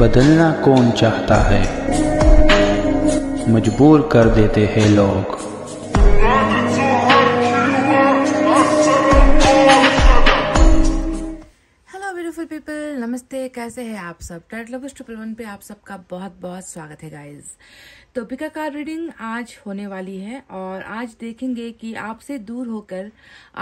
बदलना कौन चाहता है मजबूर कर देते हैं लोग नमस्ते कैसे हैं आप सब टाइट ट्रिपल वन पे आप सबका बहुत बहुत स्वागत है गाइज तो का रीडिंग आज होने वाली है और आज देखेंगे कि आपसे दूर होकर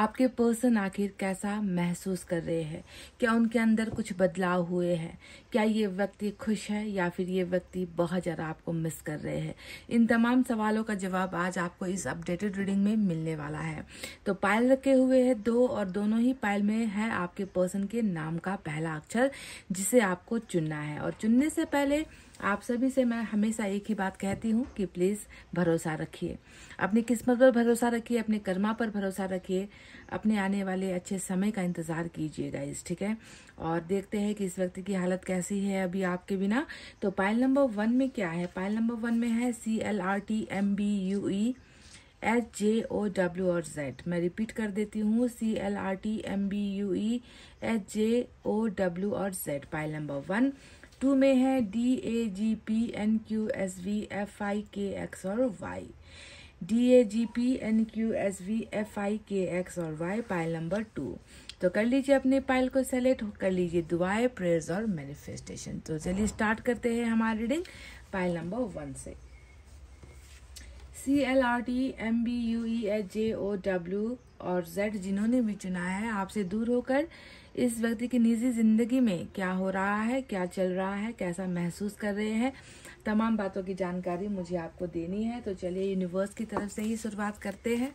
आपके पर्सन आखिर कैसा महसूस कर रहे हैं क्या उनके अंदर कुछ बदलाव हुए हैं क्या ये व्यक्ति खुश है या फिर ये व्यक्ति बहुत ज़्यादा आपको मिस कर रहे हैं इन तमाम सवालों का जवाब आज आपको इस अपडेटेड रीडिंग में मिलने वाला है तो पायल रखे हुए है दो और दोनों ही पायल में है आपके पर्सन के नाम का पहला अक्षर जिसे आपको चुनना है और चुनने से पहले आप सभी से मैं हमेशा एक ही बात कहती हूँ कि प्लीज़ भरोसा रखिए अपनी किस्मत पर भरोसा रखिए अपने कर्मा पर भरोसा रखिए अपने आने वाले अच्छे समय का इंतज़ार कीजिए गाइज ठीक है और देखते हैं कि इस वक्त की हालत कैसी है अभी आपके बिना तो पाइल नंबर वन में क्या है पाइल नंबर वन में है C L R T M B U E H J O W और जेड मैं रिपीट कर देती हूँ C L R T M B U E H J O W और Z pile number one two में है D A G P N Q S V F I K X और Y D A G P N Q S V F I K X और Y pile number to तो कर लीजिए अपने pile को select कर लीजिए दुआए prayers और मैनिफेस्टेशन तो चलिए स्टार्ट करते हैं हमारी रीडिंग पाइल नंबर वन से C L R T M B U E H J O W और जेड जिन्होंने भी चुना है आपसे दूर होकर इस व्यक्ति की निजी ज़िंदगी में क्या हो रहा है क्या चल रहा है कैसा महसूस कर रहे हैं तमाम बातों की जानकारी मुझे आपको देनी है तो चलिए यूनिवर्स की तरफ से ही शुरुआत करते हैं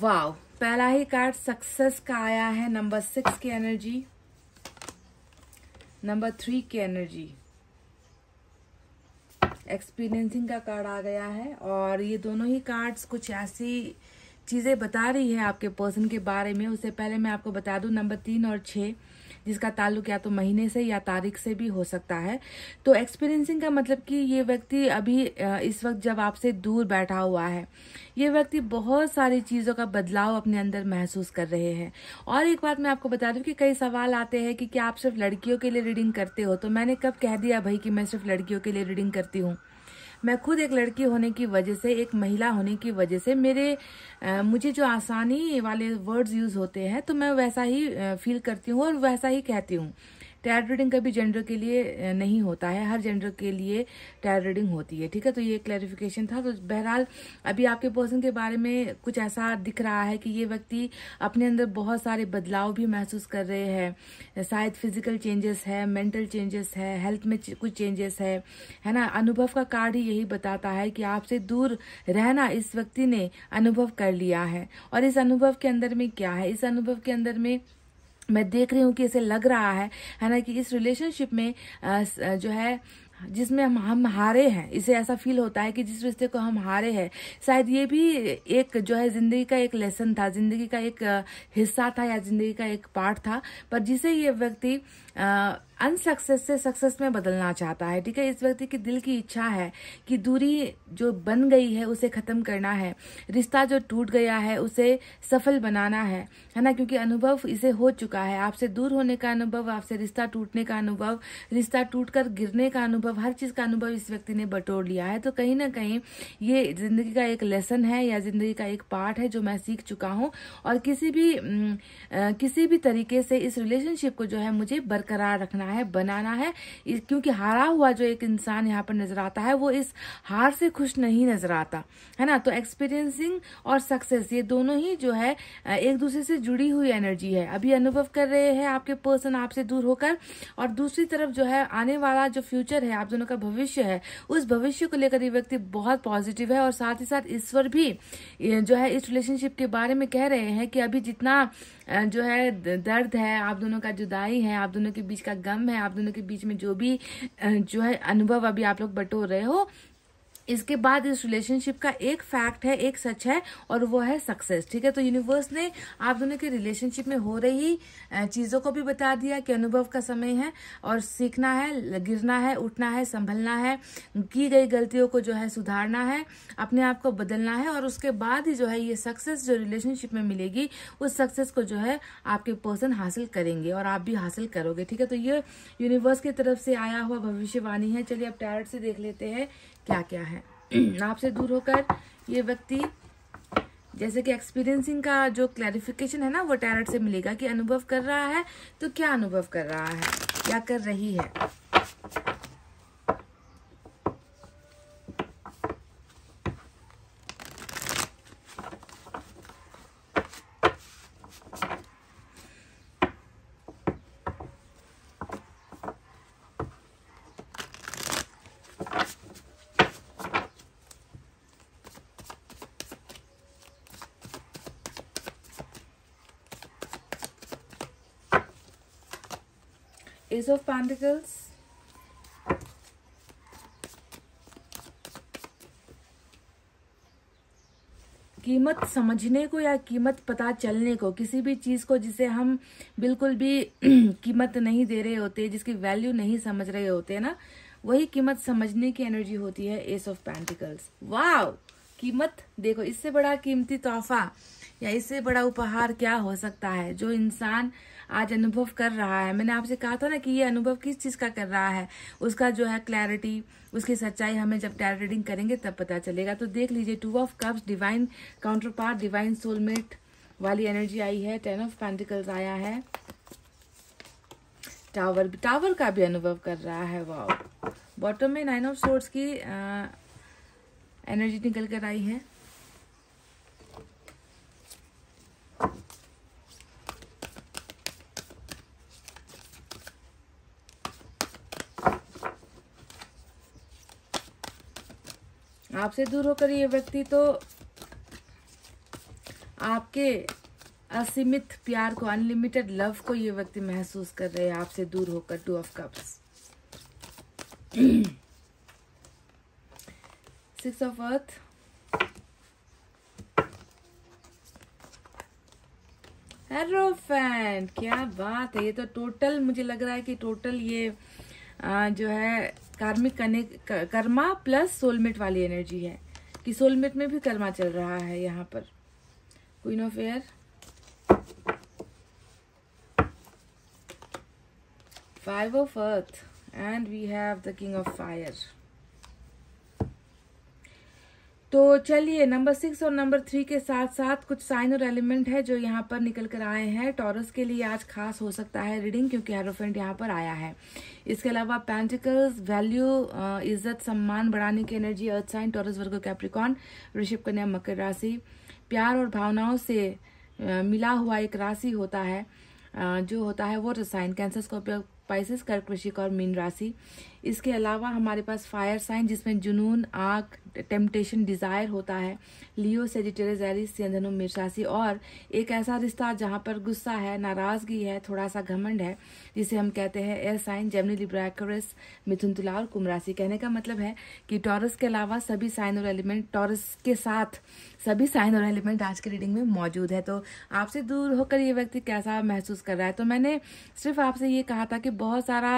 वाह पहला ही कार्ड सक्सेस का आया है नंबर सिक्स की एनर्जी नंबर थ्री की एनर्जी एक्सपीरियंसिंग का कार्ड आ गया है और ये दोनों ही कार्ड्स कुछ ऐसी चीज़ें बता रही है आपके पर्सन के बारे में उससे पहले मैं आपको बता दूं नंबर तीन और छः जिसका ताल्लुक या तो महीने से या तारीख से भी हो सकता है तो एक्सपीरियंसिंग का मतलब कि ये व्यक्ति अभी इस वक्त जब आपसे दूर बैठा हुआ है ये व्यक्ति बहुत सारी चीज़ों का बदलाव अपने अंदर महसूस कर रहे हैं और एक बात मैं आपको बता दूँ कि कई सवाल आते हैं कि क्या आप सिर्फ लड़कियों के लिए रीडिंग करते हो तो मैंने कब कह दिया भाई कि मैं सिर्फ लड़कियों के लिए रीडिंग करती हूँ मैं खुद एक लड़की होने की वजह से एक महिला होने की वजह से मेरे आ, मुझे जो आसानी वाले वर्ड्स यूज होते हैं तो मैं वैसा ही फील करती हूँ और वैसा ही कहती हूँ टैर रीडिंग कभी जेंडर के लिए नहीं होता है हर जेंडर के लिए टैर रीडिंग होती है ठीक है तो ये क्लैरिफिकेशन था तो बहरहाल अभी आपके पर्सन के बारे में कुछ ऐसा दिख रहा है कि ये व्यक्ति अपने अंदर बहुत सारे बदलाव भी महसूस कर रहे हैं शायद फिजिकल चेंजेस है मेंटल चेंजेस है हेल्थ में कुछ चेंजेस है है ना अनुभव का कार्ड ही यही बताता है कि आपसे दूर रहना इस व्यक्ति ने अनुभव कर लिया है और इस अनुभव के अंदर में क्या है इस अनुभव के अंदर में मैं देख रही हूँ कि ऐसे लग रहा है है ना कि इस रिलेशनशिप में जो है जिसमें हम हम हारे हैं इसे ऐसा फील होता है कि जिस रिश्ते को हम हारे हैं शायद ये भी एक जो है ज़िंदगी का एक लेसन था ज़िंदगी का एक हिस्सा था या ज़िंदगी का एक पार्ट था पर जिसे ये व्यक्ति अनसक्सेस से सक्सेस में बदलना चाहता है ठीक है इस व्यक्ति के दिल की इच्छा है कि दूरी जो बन गई है उसे ख़त्म करना है रिश्ता जो टूट गया है उसे सफल बनाना है है ना क्योंकि अनुभव इसे हो चुका है आपसे दूर होने का अनुभव आपसे रिश्ता टूटने का अनुभव रिश्ता टूट गिरने का अनुभव हर चीज़ का अनुभव इस व्यक्ति ने बटोर लिया है तो कहीं ना कहीं ये ज़िंदगी का एक लेसन है या ज़िंदगी का एक पार्ट है जो मैं सीख चुका हूँ और किसी भी किसी भी तरीके से इस रिलेशनशिप को जो है मुझे बरकरार रखना है है बनाना है क्योंकि हारा हुआ जो एक इंसान यहाँ पर नजर आता है वो इस हार से खुश नहीं नजर आता है ना तो एक्सपीरियंसिंग और सक्सेस ये दोनों ही जो है एक दूसरे से जुड़ी हुई एनर्जी है अभी अनुभव कर रहे हैं आपके पर्सन आपसे दूर होकर और दूसरी तरफ जो है आने वाला जो फ्यूचर है आप दोनों का भविष्य है उस भविष्य को लेकर ये व्यक्ति बहुत पॉजिटिव है और साथ ही साथ ईश्वर भी जो है इस रिलेशनशिप के बारे में कह रहे हैं कि अभी जितना जो है दर्द है आप दोनों का जुदाई है आप दोनों के बीच का गम है आप दोनों के बीच में जो भी जो है अनुभव अभी आप लोग बटोर रहे हो इसके बाद इस रिलेशनशिप का एक फैक्ट है एक सच है और वो है सक्सेस ठीक है तो यूनिवर्स ने आप दोनों के रिलेशनशिप में हो रही चीज़ों को भी बता दिया कि अनुभव का समय है और सीखना है गिरना है उठना है संभलना है की गई गलतियों को जो है सुधारना है अपने आप को बदलना है और उसके बाद ही जो है ये सक्सेस जो रिलेशनशिप में मिलेगी उस सक्सेस को जो है आपके पर्सन हासिल करेंगे और आप भी हासिल करोगे ठीक है तो ये यूनिवर्स की तरफ से आया हुआ भविष्यवाणी है चलिए आप टैरट से देख लेते हैं क्या क्या है आपसे दूर होकर ये व्यक्ति जैसे कि एक्सपीरियंसिंग का जो क्लैरिफिकेशन है ना वो टैरट से मिलेगा कि अनुभव कर रहा है तो क्या अनुभव कर रहा है क्या कर रही है ace of pentacles कीमत समझने को या कीमत पता चलने को किसी भी चीज़ को जिसे हम बिल्कुल भी कीमत नहीं दे रहे होते जिसकी वैल्यू नहीं समझ रहे होते ना वही कीमत समझने की एनर्जी होती है एस ऑफ पैंटिकल्स वाव कीमत देखो इससे बड़ा कीमती तोहफा या इससे बड़ा उपहार क्या हो सकता है जो इंसान आज अनुभव कर रहा है मैंने आपसे कहा था ना कि ये अनुभव किस चीज़ का कर रहा है उसका जो है क्लैरिटी उसकी सच्चाई हमें जब टैर रीडिंग करेंगे तब पता चलेगा तो देख लीजिए two of cups divine counterpart divine soulmate वाली एनर्जी आई है टेन ऑफ पेंटिकल्स आया है टावर टावर का भी अनुभव कर रहा है वाओ बॉटम में नाइन ऑफ सोर्स की एनर्जी निकल कर आई है आपसे दूर होकर ये व्यक्ति तो आपके असीमित प्यार को अनलिमिटेड लव को ये व्यक्ति महसूस कर रहे हैं आपसे दूर होकर two of cups six of earth hierophant क्या बात है ये तो टोटल मुझे लग रहा है कि टोटल ये आ, जो है karmic connect karma plus soulmate वाली एनर्जी है कि सोलमेट में भी कर्मा चल रहा है यहाँ पर queen of air five of earth and we have the king of fire तो चलिए नंबर सिक्स और नंबर थ्री के साथ साथ कुछ साइन और एलिमेंट है जो यहाँ पर निकल कर आए हैं टॉरस के लिए आज खास हो सकता है रीडिंग क्योंकि हेरोफेंट यहाँ पर आया है इसके अलावा पेंटिकल्स वैल्यू uh, इज्जत सम्मान बढ़ाने की energy earth sign Taurus Virgo Capricorn ऋषभ कन्या मकर राशि प्यार और भावनाओं से uh, मिला हुआ एक राशि होता है uh, जो होता है वो रसायन कैंसर स्कॉर्पियो पाइसिस कर्क और मीन राशि इसके अलावा हमारे पास फायर साइन जिसमें जुनून आँख टेम्पटेशन डिज़ायर होता है लियो सेजिटेरियस एरिस या धनु मिर्शासी और एक ऐसा रिश्ता जहां पर गुस्सा है नाराज़गी है थोड़ा सा घमंड है जिसे हम कहते हैं एयर साइन जेमनी लिब्राकरस मिथुन तुला और कुंभ राशि कहने का मतलब है कि टॉरस के अलावा सभी साइन और एलिमेंट टॉरस के साथ सभी साइन और एलिमेंट आज के रीडिंग में मौजूद है तो आपसे दूर होकर ये व्यक्ति कैसा महसूस कर रहा है तो मैंने सिर्फ आपसे ये कहा था कि बहुत सारा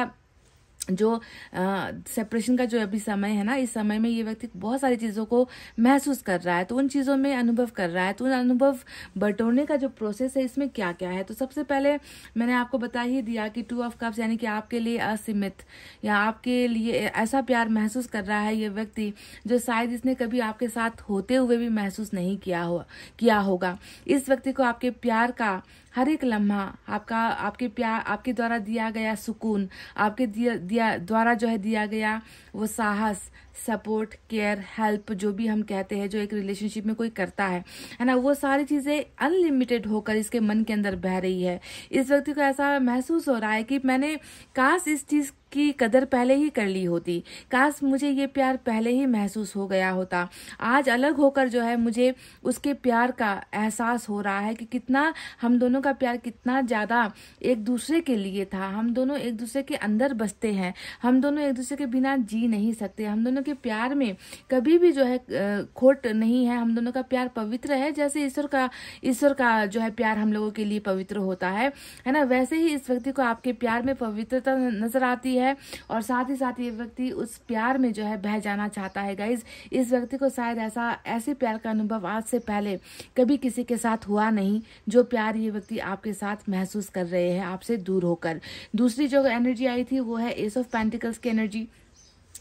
जो सेपरेशन का जो अभी समय है ना इस समय में ये व्यक्ति बहुत सारी चीज़ों को महसूस कर रहा है तो उन चीज़ों में अनुभव कर रहा है तो उन अनुभव बटोरने का जो प्रोसेस है इसमें क्या क्या है तो सबसे पहले मैंने आपको बता ही दिया कि टू ऑफ कप्स यानी कि आपके लिए असीमित या आपके लिए ऐसा प्यार महसूस कर रहा है ये व्यक्ति जो शायद इसने कभी आपके साथ होते हुए भी महसूस नहीं किया हो किया होगा इस व्यक्ति को आपके प्यार का हर एक लम्हा आपका आपके प्यार आपके द्वारा दिया गया सुकून आपके दिया, दिया द्वारा जो है दिया गया वो साहस सपोर्ट केयर हेल्प जो भी हम कहते हैं जो एक रिलेशनशिप में कोई करता है है ना वो सारी चीज़ें अनलिमिटेड होकर इसके मन के अंदर बह रही है इस व्यक्ति को ऐसा महसूस हो रहा है कि मैंने काश इस चीज़ की कदर पहले ही कर ली होती काश मुझे ये प्यार पहले ही महसूस हो गया होता आज अलग होकर जो है मुझे उसके प्यार का एहसास हो रहा है कि कितना हम दोनों का प्यार कितना ज़्यादा एक दूसरे के लिए था हम दोनों एक दूसरे के अंदर बसते हैं हम दोनों एक दूसरे के बिना जी ही नहीं सकते हम दोनों के प्यार में कभी भी जो है खोट नहीं है हम दोनों का प्यार पवित्र है जैसे ईश्वर का ईश्वर का जो है प्यार हम लोगों के लिए पवित्र होता है है ना वैसे ही इस व्यक्ति को आपके प्यार में पवित्रता नजर आती है और साथ ही साथ ये व्यक्ति उस प्यार में जो है बह जाना चाहता है गाइज इस व्यक्ति को शायद ऐसा ऐसे प्यार का अनुभव आज से पहले कभी किसी के साथ हुआ नहीं जो प्यार ये व्यक्ति आपके साथ महसूस कर रहे हैं आपसे दूर होकर दूसरी जो एनर्जी आई थी वो है एस ऑफ पेंटिकल्स की एनर्जी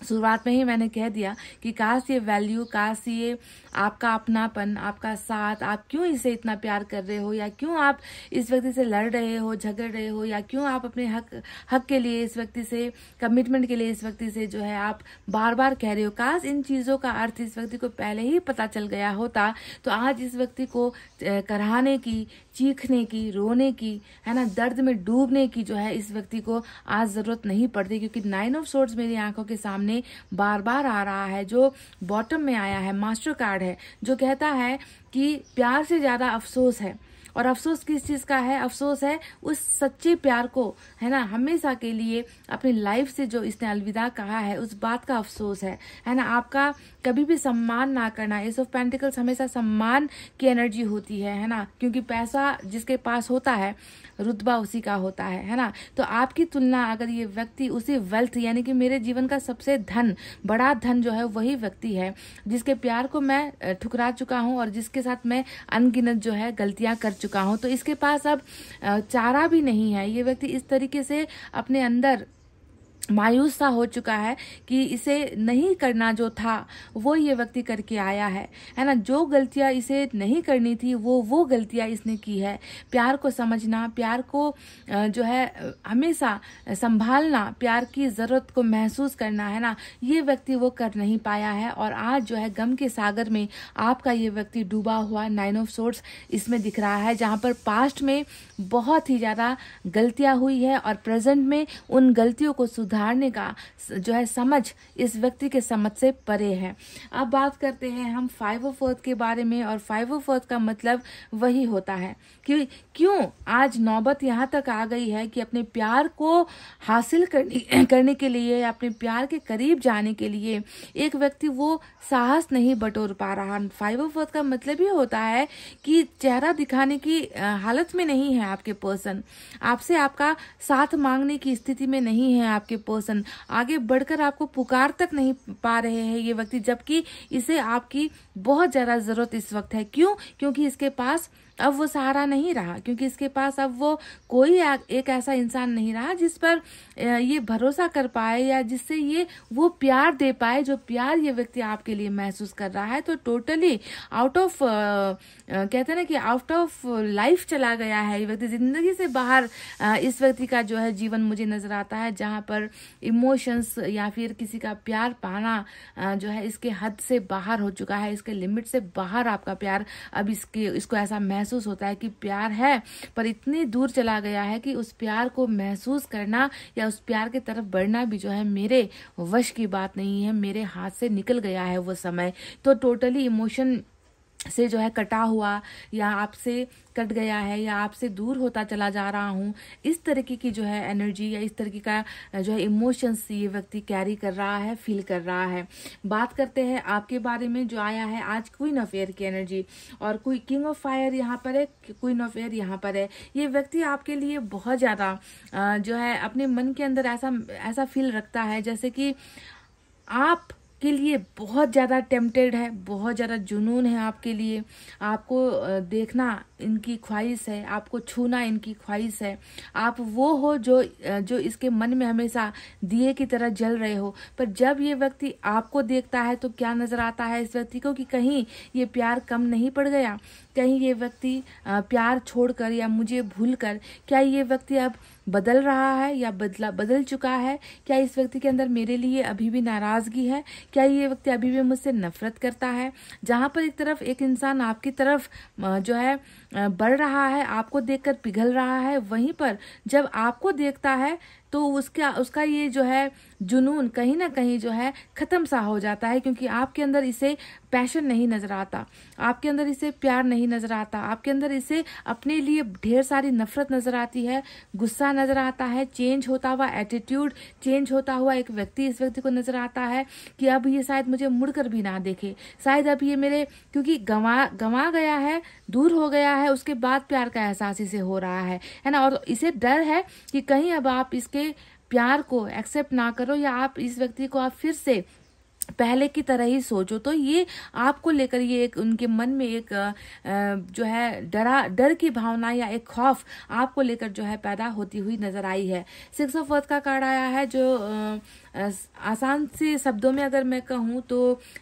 शुरुआत में ही मैंने कह दिया कि काश ये वैल्यू काश ये आपका अपनापन आपका साथ आप क्यों इसे इतना प्यार कर रहे हो या क्यों आप इस व्यक्ति से लड़ रहे हो झगड़ रहे हो या क्यों आप अपने हक हक के लिए इस व्यक्ति से कमिटमेंट के लिए इस व्यक्ति से जो है आप बार बार कह रहे हो काश इन चीज़ों का अर्थ इस व्यक्ति को पहले ही पता चल गया होता तो आज इस व्यक्ति को कराने की चीखने की रोने की है ना दर्द में डूबने की जो है इस व्यक्ति को आज ज़रूरत नहीं पड़ती क्योंकि नाइन ऑफ सोर्ड्स मेरी आंखों के सामने बार बार आ रहा है जो बॉटम में आया है मास्टर कार्ड है जो कहता है कि प्यार से ज़्यादा अफसोस है और अफसोस किस चीज़ का है अफसोस है उस सच्चे प्यार को है ना हमेशा के लिए अपनी लाइफ से जो इसने अलविदा कहा है उस बात का अफसोस है है ना आपका कभी भी सम्मान ना करना एस ऑफ पेंटिकल्स हमेशा सम्मान की एनर्जी होती है है ना क्योंकि पैसा जिसके पास होता है रुतबा उसी का होता है है ना तो आपकी तुलना अगर ये व्यक्ति उसी वेल्थ यानी कि मेरे जीवन का सबसे धन बड़ा धन जो है वही व्यक्ति है जिसके प्यार को मैं ठुकरा चुका हूँ और जिसके साथ मैं अनगिनत जो है गलतियाँ कर चुका हूँ तो इसके पास अब चारा भी नहीं है ये व्यक्ति इस तरीके से अपने अंदर मायूस सा हो चुका है कि इसे नहीं करना जो था वो ये व्यक्ति करके आया है है ना जो गलतियाँ इसे नहीं करनी थी वो वो गलतियाँ इसने की है प्यार को समझना प्यार को जो है हमेशा संभालना प्यार की ज़रूरत को महसूस करना है ना ये व्यक्ति वो कर नहीं पाया है और आज जो है गम के सागर में आपका ये व्यक्ति डूबा हुआ नाइन ऑफ सोर्ट्स इसमें दिख रहा है जहाँ पर पास्ट में बहुत ही ज़्यादा गलतियाँ हुई है और प्रेजेंट में उन गलतियों को सुधार सुधारने का जो है समझ इस व्यक्ति के समझ से परे है अब बात करते हैं हम फाइव ऑफ अर्थ के बारे में और फाइव ऑफ अर्थ का मतलब वही होता है कि क्यों आज नौबत यहाँ तक आ गई है कि अपने प्यार को हासिल करने करने के लिए या अपने प्यार के करीब जाने के लिए एक व्यक्ति वो साहस नहीं बटोर पा रहा फाइव ऑफ वर्थ का मतलब ये होता है कि चेहरा दिखाने की हालत में नहीं है आपके पर्सन आपसे आपका साथ मांगने की स्थिति में नहीं है आपके पर्सन आगे बढ़कर आपको पुकार तक नहीं पा रहे हैं ये व्यक्ति जबकि इसे आपकी बहुत ज़्यादा ज़रूरत इस वक्त है क्यों क्योंकि इसके पास अब वो सहारा नहीं रहा क्योंकि इसके पास अब वो कोई एक ऐसा इंसान नहीं रहा जिस पर ये भरोसा कर पाए या जिससे ये वो प्यार दे पाए जो प्यार ये व्यक्ति आपके लिए महसूस कर रहा है तो टोटली आउट ऑफ कहते हैं ना कि आउट ऑफ लाइफ चला गया है ये व्यक्ति ज़िंदगी से बाहर इस व्यक्ति का जो है जीवन मुझे नज़र आता है जहाँ पर इमोशंस या फिर किसी का प्यार पाना जो है इसके हद से बाहर हो चुका है इसके लिमिट से बाहर आपका प्यार अब इसके इसको ऐसा महसूस होता है कि प्यार है पर इतनी दूर चला गया है कि उस प्यार को महसूस करना या उस प्यार की तरफ बढ़ना भी जो है मेरे वश की बात नहीं है मेरे हाथ से निकल गया है वो समय तो टोटली इमोशन से जो है कटा हुआ या आपसे कट गया है या आपसे दूर होता चला जा रहा हूँ इस तरीके की जो है एनर्जी या इस तरीके का जो है इमोशंस ये व्यक्ति कैरी कर रहा है फील कर रहा है बात करते हैं आपके बारे में जो आया है आज क्वीन ऑफ एयर की एनर्जी और कोई किंग ऑफ फायर यहाँ पर है क्वीन ऑफ एयर यहाँ पर है ये व्यक्ति आपके लिए बहुत ज़्यादा जो है अपने मन के अंदर ऐसा ऐसा फील रखता है जैसे कि आप आपके लिए बहुत ज़्यादा टेम्पटेड है बहुत ज़्यादा जुनून है आपके लिए आपको देखना इनकी ख्वाहिश है आपको छूना इनकी ख्वाहिश है आप वो हो जो जो इसके मन में हमेशा दिए की तरह जल रहे हो पर जब ये व्यक्ति आपको देखता है तो क्या नज़र आता है इस व्यक्ति को कि कहीं ये प्यार कम नहीं पड़ गया कहीं ये व्यक्ति प्यार छोड़कर या मुझे भूलकर क्या ये व्यक्ति अब बदल रहा है या बदला बदल चुका है क्या इस व्यक्ति के अंदर मेरे लिए अभी भी नाराज़गी है क्या ये व्यक्ति अभी भी मुझसे नफरत करता है जहाँ पर एक तरफ एक इंसान आपकी तरफ जो है बढ़ रहा है आपको देखकर पिघल रहा है वहीं पर जब आपको देखता है तो उसका उसका ये जो है जुनून कहीं ना कहीं जो है ख़त्म सा हो जाता है क्योंकि आपके अंदर इसे पैशन नहीं नज़र आता आपके अंदर इसे प्यार नहीं नज़र आता आपके अंदर इसे अपने लिए ढेर सारी नफरत नज़र आती है गुस्सा नज़र आता है चेंज होता हुआ एटीट्यूड चेंज होता हुआ एक व्यक्ति इस व्यक्ति को नज़र आता है कि अब ये शायद मुझे मुड़कर भी ना देखे शायद अब ये मेरे क्योंकि गंवा गंवा गया है दूर हो गया है उसके बाद प्यार का एहसास इसे हो रहा है है ना और इसे डर है कि कहीं अब आप इसके प्यार को एक्सेप्ट ना करो या आप इस व्यक्ति को आप फिर से पहले की तरह ही सोचो तो ये आपको लेकर ये एक उनके मन में एक जो है डरा डर की भावना या एक खौफ आपको लेकर जो है पैदा होती हुई नजर आई है सिक्स ऑफ वर्थ का कार्ड आया है जो आसान से शब्दों में अगर मैं कहूँ तो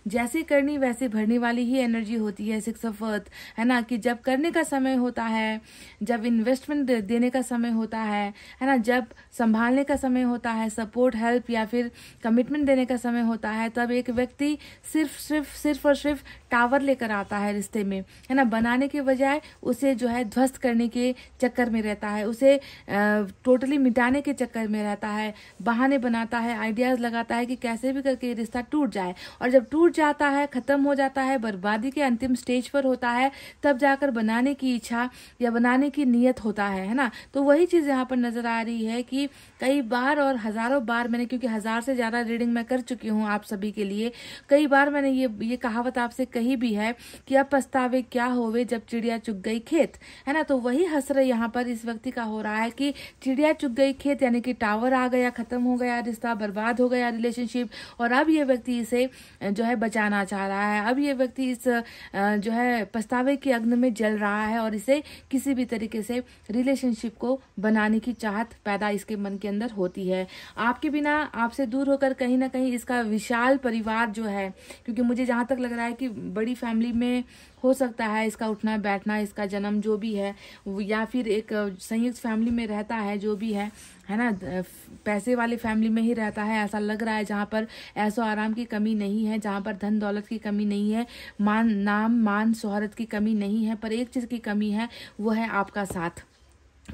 जैसे करनी वैसे भरने वाली ही एनर्जी होती है सिक्स ऑफ अर्थ है ना कि जब करने का समय होता है जब इन्वेस्टमेंट देने का समय होता है है ना जब संभालने का समय होता है सपोर्ट हेल्प या फिर कमिटमेंट देने का समय होता है तब एक व्यक्ति सिर्फ सिर्फ सिर्फ और सिर्फ टावर लेकर आता है रिश्ते में है ना बनाने के बजाय उसे जो है ध्वस्त करने के चक्कर में रहता है उसे टोटली मिटाने के चक्कर में रहता है बहाने बनाता है आइडिया आइडियाज लगाता है कि कैसे भी करके ये रिश्ता टूट जाए और जब टूट जाता है ख़त्म हो जाता है बर्बादी के अंतिम स्टेज पर होता है तब जाकर बनाने की इच्छा या बनाने की नीयत होता है है ना तो वही चीज़ यहाँ पर नज़र आ रही है कि कई बार और हज़ारों बार मैंने क्योंकि हज़ार से ज़्यादा रीडिंग मैं कर चुकी हूँ आप सभी के लिए कई बार मैंने ये ये कहावत आपसे कही भी है कि अब पछतावे क्या होवे जब चिड़िया चुग गई खेत है ना तो वही हसर यहाँ पर इस व्यक्ति का हो रहा है कि चिड़िया चुग गई खेत यानी कि टावर आ गया खत्म हो गया रिश्ता बर्बाद बर्बाद हो गया रिलेशनशिप और अब ये व्यक्ति इसे जो है बचाना चाह रहा है अब ये व्यक्ति इस जो है पछतावे की अग्नि में जल रहा है और इसे किसी भी तरीके से रिलेशनशिप को बनाने की चाहत पैदा इसके मन के अंदर होती है आपके बिना आपसे दूर होकर कहीं ना कहीं इसका विशाल परिवार जो है क्योंकि मुझे जहाँ तक लग रहा है कि बड़ी फैमिली में हो सकता है इसका उठना बैठना इसका जन्म जो भी है या फिर एक संयुक्त फैमिली में रहता है जो भी है है ना पैसे वाली फैमिली में ही रहता है ऐसा लग रहा है जहाँ पर ऐसो आराम की कमी नहीं है जहाँ पर धन दौलत की कमी नहीं है मान नाम मान शोहरत की कमी नहीं है पर एक चीज़ की कमी है वो है आपका साथ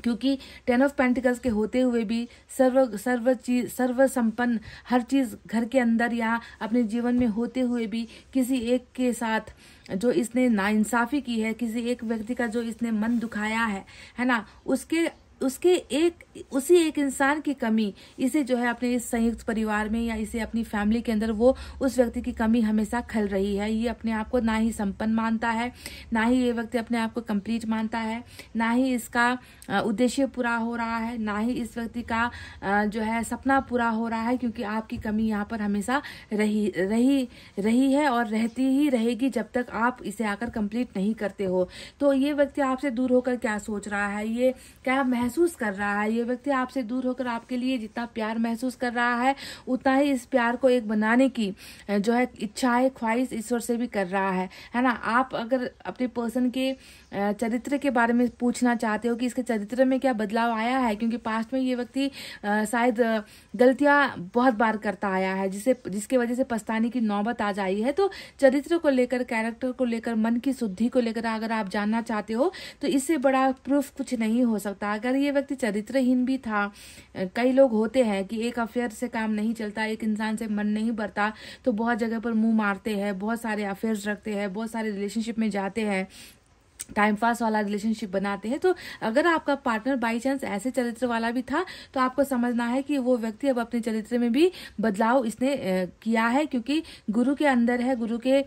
क्योंकि टेन ऑफ पेंटिकल्स के होते हुए भी सर्व सर्व चीज सर्व संपन्न हर चीज़ घर के अंदर या अपने जीवन में होते हुए भी किसी एक के साथ जो इसने नाइंसाफ़ी की है किसी एक व्यक्ति का जो इसने मन दुखाया है है ना उसके उसके एक उसी एक इंसान की कमी इसे जो है अपने इस संयुक्त परिवार में या इसे अपनी फैमिली के अंदर वो उस व्यक्ति की कमी हमेशा खल रही है ये अपने आप को ना ही संपन्न मानता है ना ही ये व्यक्ति अपने आप को कंप्लीट मानता है ना ही इसका उद्देश्य पूरा हो रहा है ना ही इस व्यक्ति का जो है सपना पूरा हो रहा है क्योंकि आपकी कमी यहाँ पर हमेशा रही रही रही है और रहती ही रहेगी जब तक आप इसे आकर कंप्लीट नहीं करते हो तो ये व्यक्ति आपसे दूर होकर क्या सोच रहा है ये क्या महसूस महसूस कर रहा है ये व्यक्ति आपसे दूर होकर आपके लिए जितना प्यार महसूस कर रहा है उतना ही इस प्यार को एक बनाने की जो है इच्छा है ख्वाहिश ईश्वर से भी कर रहा है है ना आप अगर अपने पर्सन के चरित्र के बारे में पूछना चाहते हो कि इसके चरित्र में क्या बदलाव आया है क्योंकि पास्ट में ये व्यक्ति शायद गलतियाँ बहुत बार करता आया है जिसे जिसके वजह से पछताने की नौबत आ जाई है तो चरित्र को लेकर कैरेक्टर को लेकर मन की शुद्धि को लेकर अगर आप जानना चाहते हो तो इससे बड़ा प्रूफ कुछ नहीं हो सकता अगर ये व्यक्ति चरित्रहीन भी था कई लोग होते हैं कि एक अफेयर से काम नहीं चलता एक इंसान से मन नहीं भरता तो बहुत जगह पर मुंह मारते हैं बहुत सारे अफेयर्स रखते हैं बहुत सारे रिलेशनशिप में जाते हैं टाइम पास वाला रिलेशनशिप बनाते हैं तो अगर आपका पार्टनर बाई चांस ऐसे चरित्र वाला भी था तो आपको समझना है कि वो व्यक्ति अब अपने चरित्र में भी बदलाव इसने किया है क्योंकि गुरु के अंदर है गुरु के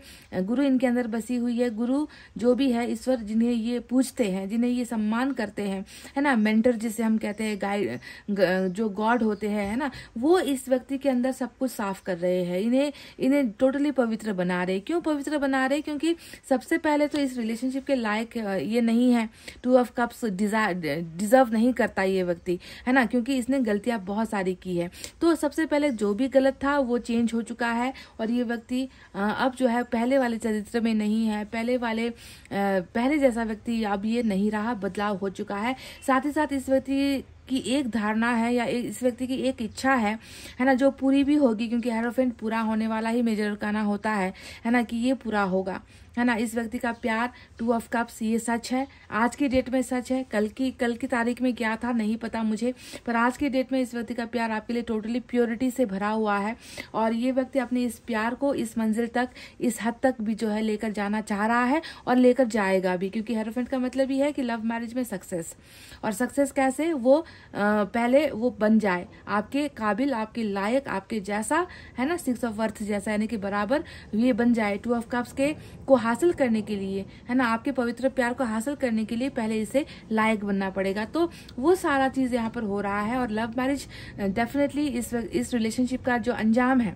गुरु इनके अंदर बसी हुई है गुरु जो भी है ईश्वर जिन्हें ये पूछते हैं जिन्हें ये सम्मान करते हैं है ना मेंटर जिसे हम कहते हैं गाइड जो गॉड होते हैं है ना वो इस व्यक्ति के अंदर सब कुछ साफ कर रहे हैं इन्हें इन्हें टोटली पवित्र बना रहे क्यों पवित्र बना रहे क्योंकि सबसे पहले तो इस रिलेशनशिप के लायक लायक ये नहीं है टू ऑफ कप्स डिजर्व नहीं करता ये व्यक्ति है ना क्योंकि इसने गलतियां बहुत सारी की है तो सबसे पहले जो भी गलत था वो चेंज हो चुका है और ये व्यक्ति अब जो है पहले वाले चरित्र में नहीं है पहले वाले पहले जैसा व्यक्ति अब ये नहीं रहा बदलाव हो चुका है साथ ही साथ इस व्यक्ति कि एक धारणा है या इस व्यक्ति की एक इच्छा है है ना जो पूरी भी होगी क्योंकि हेरोफेंट पूरा होने वाला ही मेजर काना होता है है ना कि ये पूरा होगा है ना इस व्यक्ति का प्यार टू ऑफ कप्स ये सच है आज की डेट में सच है कल की कल की तारीख में क्या था नहीं पता मुझे पर आज की डेट में इस व्यक्ति का प्यार आपके लिए टोटली प्योरिटी से भरा हुआ है और ये व्यक्ति अपने इस प्यार को इस मंजिल तक इस हद तक भी जो है लेकर जाना चाह रहा है और लेकर जाएगा भी क्योंकि हेरोफेंट का मतलब ये है कि लव मैरिज में सक्सेस और सक्सेस कैसे वो पहले वो बन जाए आपके काबिल आपके लायक आपके जैसा है ना सिक्स ऑफ अर्थ जैसा यानी कि बराबर ये बन जाए टू ऑफ कप्स के को हासिल करने के लिए है ना आपके पवित्र प्यार को हासिल करने के लिए पहले इसे लायक बनना पड़ेगा तो वो सारा चीज़ यहाँ पर हो रहा है और लव मैरिज डेफिनेटली इस इस रिलेशनशिप का जो अंजाम है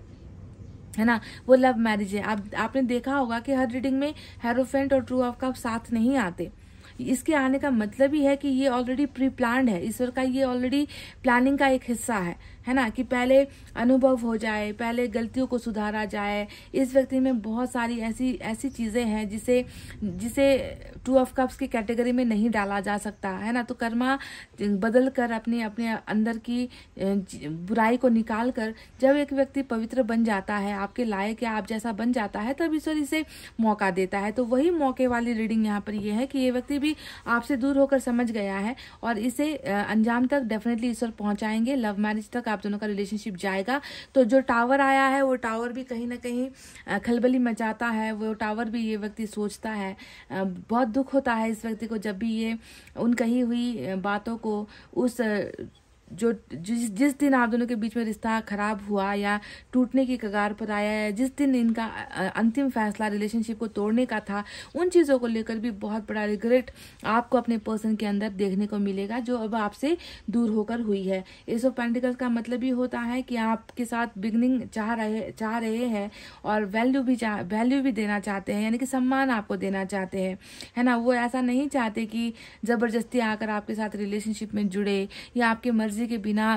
है ना वो लव मैरिज है आप आपने देखा होगा कि हर रीडिंग में हेरोफेंट और ट्रू ऑफ कप साथ नहीं आते इसके आने का मतलब ही है कि ये ऑलरेडी प्री प्लान है ईश्वर का ये ऑलरेडी प्लानिंग का एक हिस्सा है है ना कि पहले अनुभव हो जाए पहले गलतियों को सुधारा जाए इस व्यक्ति में बहुत सारी ऐसी ऐसी चीज़ें हैं जिसे जिसे टू ऑफ कप्स की कैटेगरी में नहीं डाला जा सकता है ना तो कर्मा बदल कर अपने अपने अंदर की बुराई को निकाल कर जब एक व्यक्ति पवित्र बन जाता है आपके लायक या आप जैसा बन जाता है तब ईश्वर इसे मौका देता है तो वही मौके वाली रीडिंग यहाँ पर यह है कि ये व्यक्ति भी आपसे दूर होकर समझ गया है और इसे अंजाम तक डेफिनेटली ईश्वर पहुँचाएंगे लव मैरिज तक आप आप दोनों का रिलेशनशिप जाएगा तो जो टावर आया है वो टावर भी कहीं ना कहीं खलबली मचाता है वो टावर भी ये व्यक्ति सोचता है बहुत दुख होता है इस व्यक्ति को जब भी ये उन कही हुई बातों को उस जो जिस जिस दिन आप दोनों के बीच में रिश्ता ख़राब हुआ या टूटने की कगार पर आया या जिस दिन इनका अंतिम फैसला रिलेशनशिप को तोड़ने का था उन चीज़ों को लेकर भी बहुत बड़ा रिग्रेट आपको अपने पर्सन के अंदर देखने को मिलेगा जो अब आपसे दूर होकर हुई है ये ऑफ पेंटिकल्स का मतलब ये होता है कि आपके साथ बिगनिंग चाह रहे चाह रहे हैं और वैल्यू भी चाह वैल्यू भी देना चाहते हैं यानी कि सम्मान आपको देना चाहते हैं है ना वो ऐसा नहीं चाहते कि ज़बरदस्ती आकर आपके साथ रिलेशनशिप में जुड़े या आपकी मर्जी किसी के बिना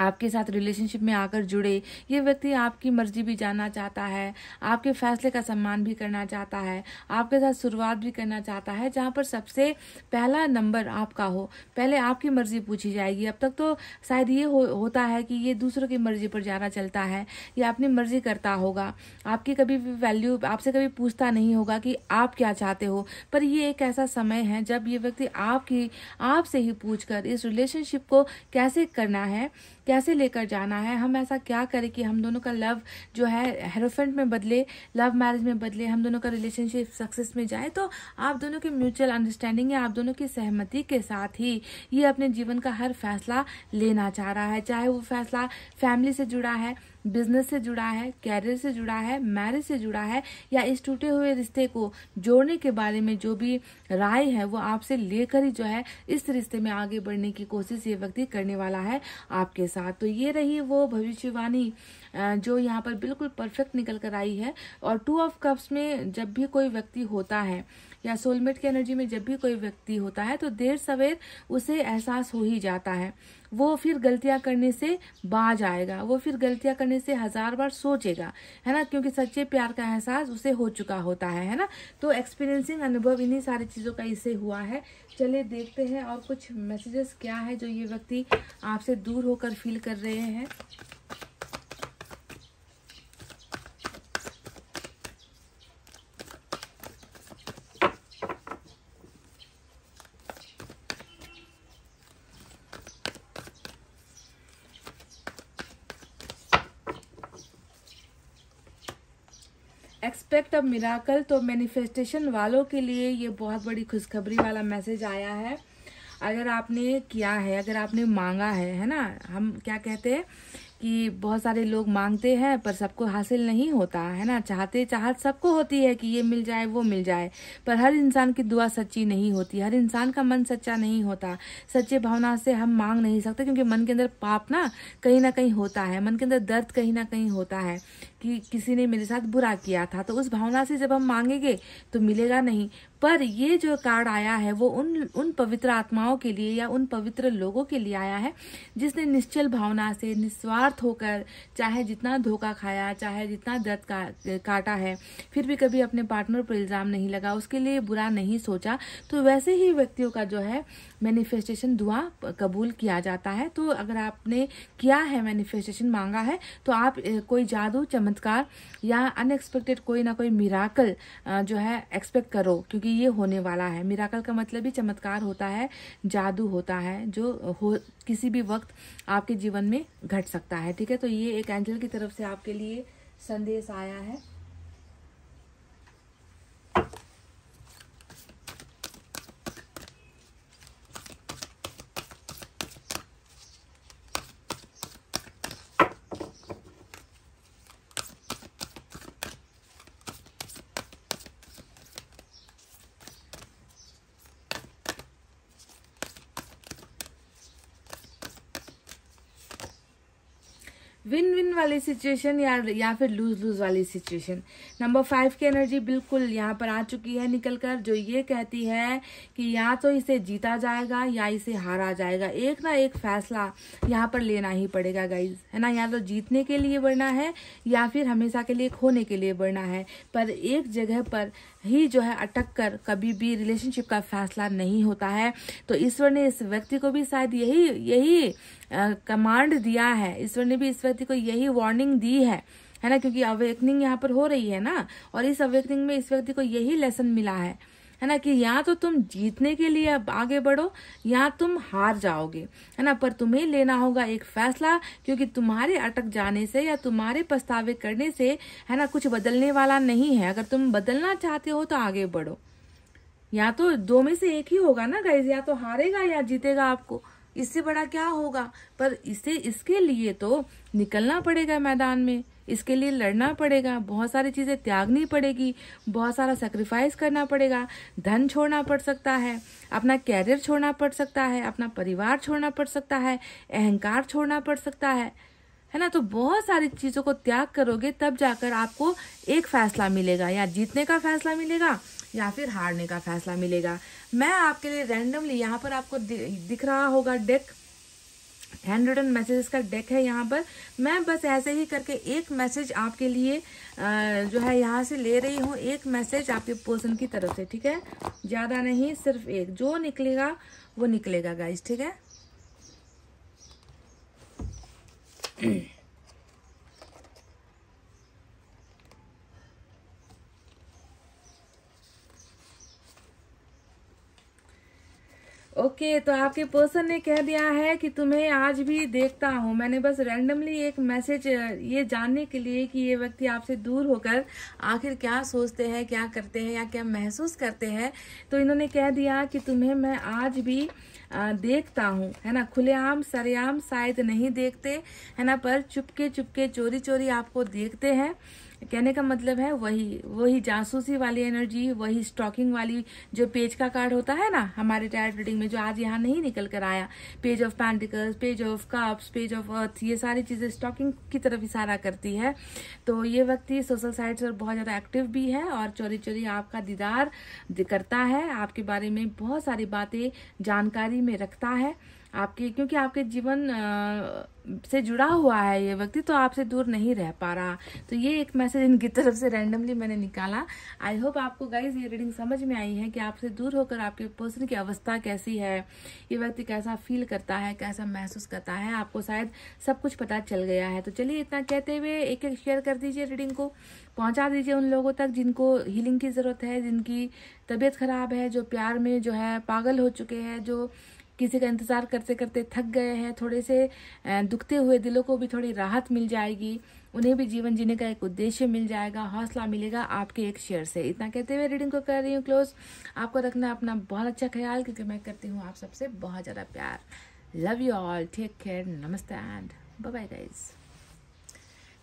आपके साथ रिलेशनशिप में आकर जुड़े ये व्यक्ति आपकी मर्जी भी जानना चाहता है आपके फैसले का सम्मान भी करना चाहता है आपके साथ शुरुआत भी करना चाहता है जहाँ पर सबसे पहला नंबर आपका हो पहले आपकी मर्जी पूछी जाएगी अब तक तो शायद ये हो, होता है कि ये दूसरों की मर्जी पर जाना चलता है या अपनी मर्जी करता होगा आपकी कभी भी वैल्यू आपसे कभी पूछता नहीं होगा कि आप क्या चाहते हो पर ये एक ऐसा समय है जब ये व्यक्ति आपकी आपसे ही पूछकर इस रिलेशनशिप को कैसे करना है कैसे लेकर जाना है हम ऐसा क्या करें कि हम दोनों का लव जो है हेरोफेंट में बदले लव मैरिज में बदले हम दोनों का रिलेशनशिप सक्सेस में जाए तो आप दोनों की म्यूचुअल अंडरस्टैंडिंग या आप दोनों की सहमति के साथ ही ये अपने जीवन का हर फैसला लेना चाह रहा है चाहे वो फैसला फैमिली से जुड़ा है बिजनेस से जुड़ा है कैरियर से जुड़ा है मैरिज से जुड़ा है या इस टूटे हुए रिश्ते को जोड़ने के बारे में जो भी राय है वो आपसे लेकर ही जो है इस रिश्ते में आगे बढ़ने की कोशिश ये व्यक्ति करने वाला है आपके साथ तो ये रही वो भविष्यवाणी जो यहाँ पर बिल्कुल परफेक्ट निकल कर आई है और टू ऑफ कप्स में जब भी कोई व्यक्ति होता है या सोलमेट की एनर्जी में जब भी कोई व्यक्ति होता है तो देर सवेर उसे एहसास हो ही जाता है वो फिर गलतियां करने से बाज आएगा वो फिर गलतियां करने से हजार बार सोचेगा है ना क्योंकि सच्चे प्यार का एहसास उसे हो चुका होता है है ना तो एक्सपीरियंसिंग अनुभव इन्हीं सारी चीज़ों का इसे हुआ है चलिए देखते हैं और कुछ मैसेजेस क्या है जो ये व्यक्ति आपसे दूर होकर फील कर रहे हैं परफेक्ट अब मिराकल तो मैनिफेस्टेशन वालों के लिए ये बहुत बड़ी खुशखबरी वाला मैसेज आया है अगर आपने किया है अगर आपने मांगा है है ना हम क्या कहते हैं कि बहुत सारे लोग मांगते हैं पर सबको हासिल नहीं होता है ना चाहते चाहत सबको होती है कि ये मिल जाए वो मिल जाए पर हर इंसान की दुआ सच्ची नहीं होती हर इंसान का मन सच्चा नहीं होता सच्चे भावना से हम मांग नहीं सकते क्योंकि मन के अंदर पाप ना कहीं ना कहीं होता है मन के अंदर दर्द कहीं ना कहीं होता है कि किसी ने मेरे साथ बुरा किया था तो उस भावना से जब हम मांगेंगे तो मिलेगा नहीं पर ये जो कार्ड आया है वो उन उन पवित्र आत्माओं के लिए या उन पवित्र लोगों के लिए आया है जिसने निश्चल भावना से निस्वार्थ होकर चाहे जितना धोखा खाया चाहे जितना दर्द का, काटा है फिर भी कभी अपने पार्टनर पर इल्ज़ाम नहीं लगा उसके लिए बुरा नहीं सोचा तो वैसे ही व्यक्तियों का जो है मैनिफेस्टेशन दुआ कबूल किया जाता है तो अगर आपने किया है मैनिफेस्टेशन मांगा है तो आप कोई जादू चमक चमत्कार या अनएक्सपेक्टेड कोई ना कोई मिराकल जो है एक्सपेक्ट करो क्योंकि ये होने वाला है मिराकल का मतलब ही चमत्कार होता है जादू होता है जो हो किसी भी वक्त आपके जीवन में घट सकता है ठीक है तो ये एक एंजल की तरफ से आपके लिए संदेश आया है वाली सिचुएशन या या फिर लूज लूज वाली सिचुएशन नंबर फाइव की एनर्जी बिल्कुल यहाँ पर आ चुकी है निकलकर जो ये कहती है कि या तो इसे जीता जाएगा या इसे हारा जाएगा एक ना एक फैसला यहाँ पर लेना ही पड़ेगा गाइज है ना या तो जीतने के लिए बढ़ना है या फिर हमेशा के लिए खोने के लिए बढ़ना है पर एक जगह पर ही जो है अटक कर कभी भी रिलेशनशिप का फैसला नहीं होता है तो ईश्वर ने इस व्यक्ति को भी शायद यही यही कमांड दिया है ईश्वर ने भी इस व्यक्ति को यही वार्निंग दी है है ना क्योंकि अवेकनिंग यहाँ पर हो रही है ना और इस अवेकनिंग में इस व्यक्ति को यही लेसन मिला है है ना कि या तो तुम जीतने के लिए अब आगे बढ़ो या तुम हार जाओगे है ना पर तुम्हें लेना होगा एक फैसला क्योंकि तुम्हारे अटक जाने से या तुम्हारे पछतावे करने से है ना कुछ बदलने वाला नहीं है अगर तुम बदलना चाहते हो तो आगे बढ़ो या तो दो में से एक ही होगा ना गाइज या तो हारेगा या जीतेगा आपको इससे बड़ा क्या होगा पर इसे इसके लिए तो निकलना पड़ेगा मैदान में इसके लिए लड़ना पड़ेगा बहुत सारी चीज़ें त्यागनी पड़ेगी बहुत सारा सेक्रीफाइस करना पड़ेगा धन छोड़ना पड़ सकता है अपना कैरियर छोड़ना पड़ सकता है अपना परिवार छोड़ना पड़ सकता है अहंकार छोड़ना पड़ सकता है है ना तो बहुत सारी चीज़ों को त्याग करोगे तब जाकर आपको एक फैसला मिलेगा या जीतने का फैसला मिलेगा या फिर हारने का फैसला मिलेगा मैं आपके लिए रैंडमली यहाँ पर आपको दिख रहा होगा डेक हैंड रिटन मैसेजेस का डेक है यहाँ पर मैं बस ऐसे ही करके एक मैसेज आपके लिए जो है यहाँ से ले रही हूँ एक मैसेज आपके पर्सन की तरफ से ठीक है ज़्यादा नहीं सिर्फ एक जो निकलेगा वो निकलेगा गाइज ठीक है ओके okay, तो आपके पर्सन ने कह दिया है कि तुम्हें आज भी देखता हूँ मैंने बस रैंडमली एक मैसेज ये जानने के लिए कि ये व्यक्ति आपसे दूर होकर आखिर क्या सोचते हैं क्या करते हैं या क्या महसूस करते हैं तो इन्होंने कह दिया कि तुम्हें मैं आज भी आ, देखता हूँ है ना खुलेआम सरेआम शायद नहीं देखते है ना पर चुपके चुपके चोरी चोरी आपको देखते हैं कहने का मतलब है वही वही जासूसी वाली एनर्जी वही स्टॉकिंग वाली जो पेज का कार्ड होता है ना हमारे टायर रीडिंग में जो आज यहाँ नहीं निकल कर आया page of pentacles page of cups page of earth ये सारी चीज़ें स्टॉकिंग की तरफ इशारा करती है तो ये व्यक्ति सोशल साइट्स पर बहुत ज़्यादा एक्टिव भी है और चोरी चोरी आपका दीदार करता है आपके बारे में बहुत सारी बातें जानकारी में रखता है आपकी क्योंकि आपके जीवन से जुड़ा हुआ है ये व्यक्ति तो आपसे दूर नहीं रह पा रहा तो ये एक मैसेज इनकी तरफ से रैंडमली मैंने निकाला आई होप आपको गाइज ये रीडिंग समझ में आई है कि आपसे दूर होकर आपके पर्सन की अवस्था कैसी है ये व्यक्ति कैसा फील करता है कैसा महसूस करता है आपको शायद सब कुछ पता चल गया है तो चलिए इतना कहते हुए एक एक शेयर कर दीजिए रीडिंग को पहुँचा दीजिए उन लोगों तक जिनको हीलिंग की ज़रूरत है जिनकी तबीयत खराब है जो प्यार में जो है पागल हो चुके हैं जो किसी का इंतज़ार करते करते थक गए हैं थोड़े से दुखते हुए दिलों को भी थोड़ी राहत मिल जाएगी उन्हें भी जीवन जीने का एक उद्देश्य मिल जाएगा हौसला मिलेगा आपके एक शेयर से इतना कहते हुए रीडिंग को कर रही हूँ क्लोज आपको रखना अपना बहुत अच्छा ख्याल क्योंकि मैं करती हूँ आप सबसे बहुत ज़्यादा प्यार love you all take care नमस्ते and bye guys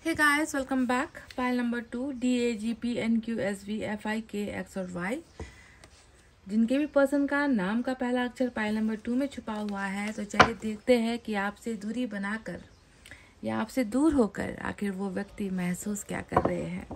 hey guys welcome back pile number two D A G P N Q S V F I K X और वाई जिनके भी पर्सन का नाम का पहला अक्षर पाइल नंबर टू में छुपा हुआ है तो चलिए देखते हैं कि आपसे दूरी बनाकर या आपसे दूर होकर आखिर वो व्यक्ति महसूस क्या कर रहे हैं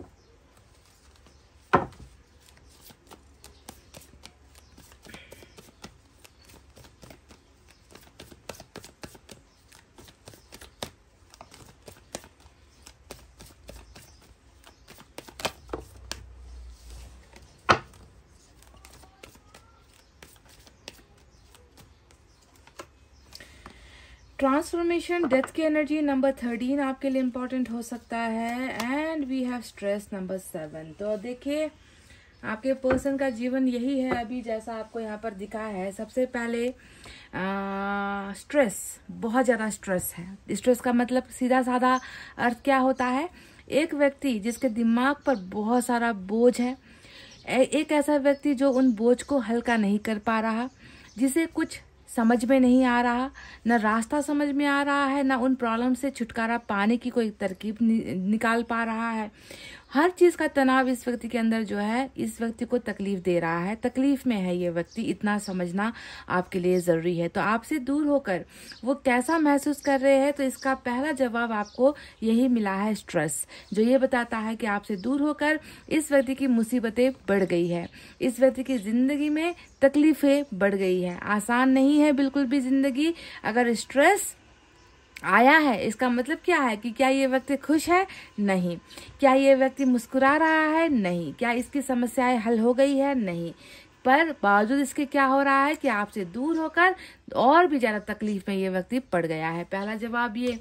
ट्रांसफॉर्मेशन डेथ की एनर्जी नंबर थर्टीन आपके लिए इम्पोर्टेंट हो सकता है and we have stress number seven तो देखिए आपके पर्सन का जीवन यही है अभी जैसा आपको यहाँ पर दिखा है सबसे पहले आ, स्ट्रेस बहुत ज़्यादा स्ट्रेस है स्ट्रेस का मतलब सीधा साधा अर्थ क्या होता है एक व्यक्ति जिसके दिमाग पर बहुत सारा बोझ है एक ऐसा व्यक्ति जो उन बोझ को हल्का नहीं कर पा रहा जिसे कुछ समझ में नहीं आ रहा न रास्ता समझ में आ रहा है ना उन प्रॉब्लम से छुटकारा पाने की कोई तरकीब नि, निकाल पा रहा है हर चीज़ का तनाव इस व्यक्ति के अंदर जो है इस व्यक्ति को तकलीफ दे रहा है तकलीफ में है ये व्यक्ति इतना समझना आपके लिए ज़रूरी है तो आपसे दूर होकर वो कैसा महसूस कर रहे हैं तो इसका पहला जवाब आपको यही मिला है स्ट्रेस जो ये बताता है कि आपसे दूर होकर इस व्यक्ति की मुसीबतें बढ़ गई है इस व्यक्ति की ज़िंदगी में तकलीफ़ें बढ़ गई है आसान नहीं है बिल्कुल भी ज़िंदगी अगर स्ट्रेस आया है इसका मतलब क्या है कि क्या ये व्यक्ति खुश है नहीं क्या ये व्यक्ति मुस्कुरा रहा है नहीं क्या इसकी समस्याएं हल हो गई है नहीं पर बावजूद इसके क्या हो रहा है कि आपसे दूर होकर और भी ज़्यादा तकलीफ में ये व्यक्ति पड़ गया है पहला जवाब ये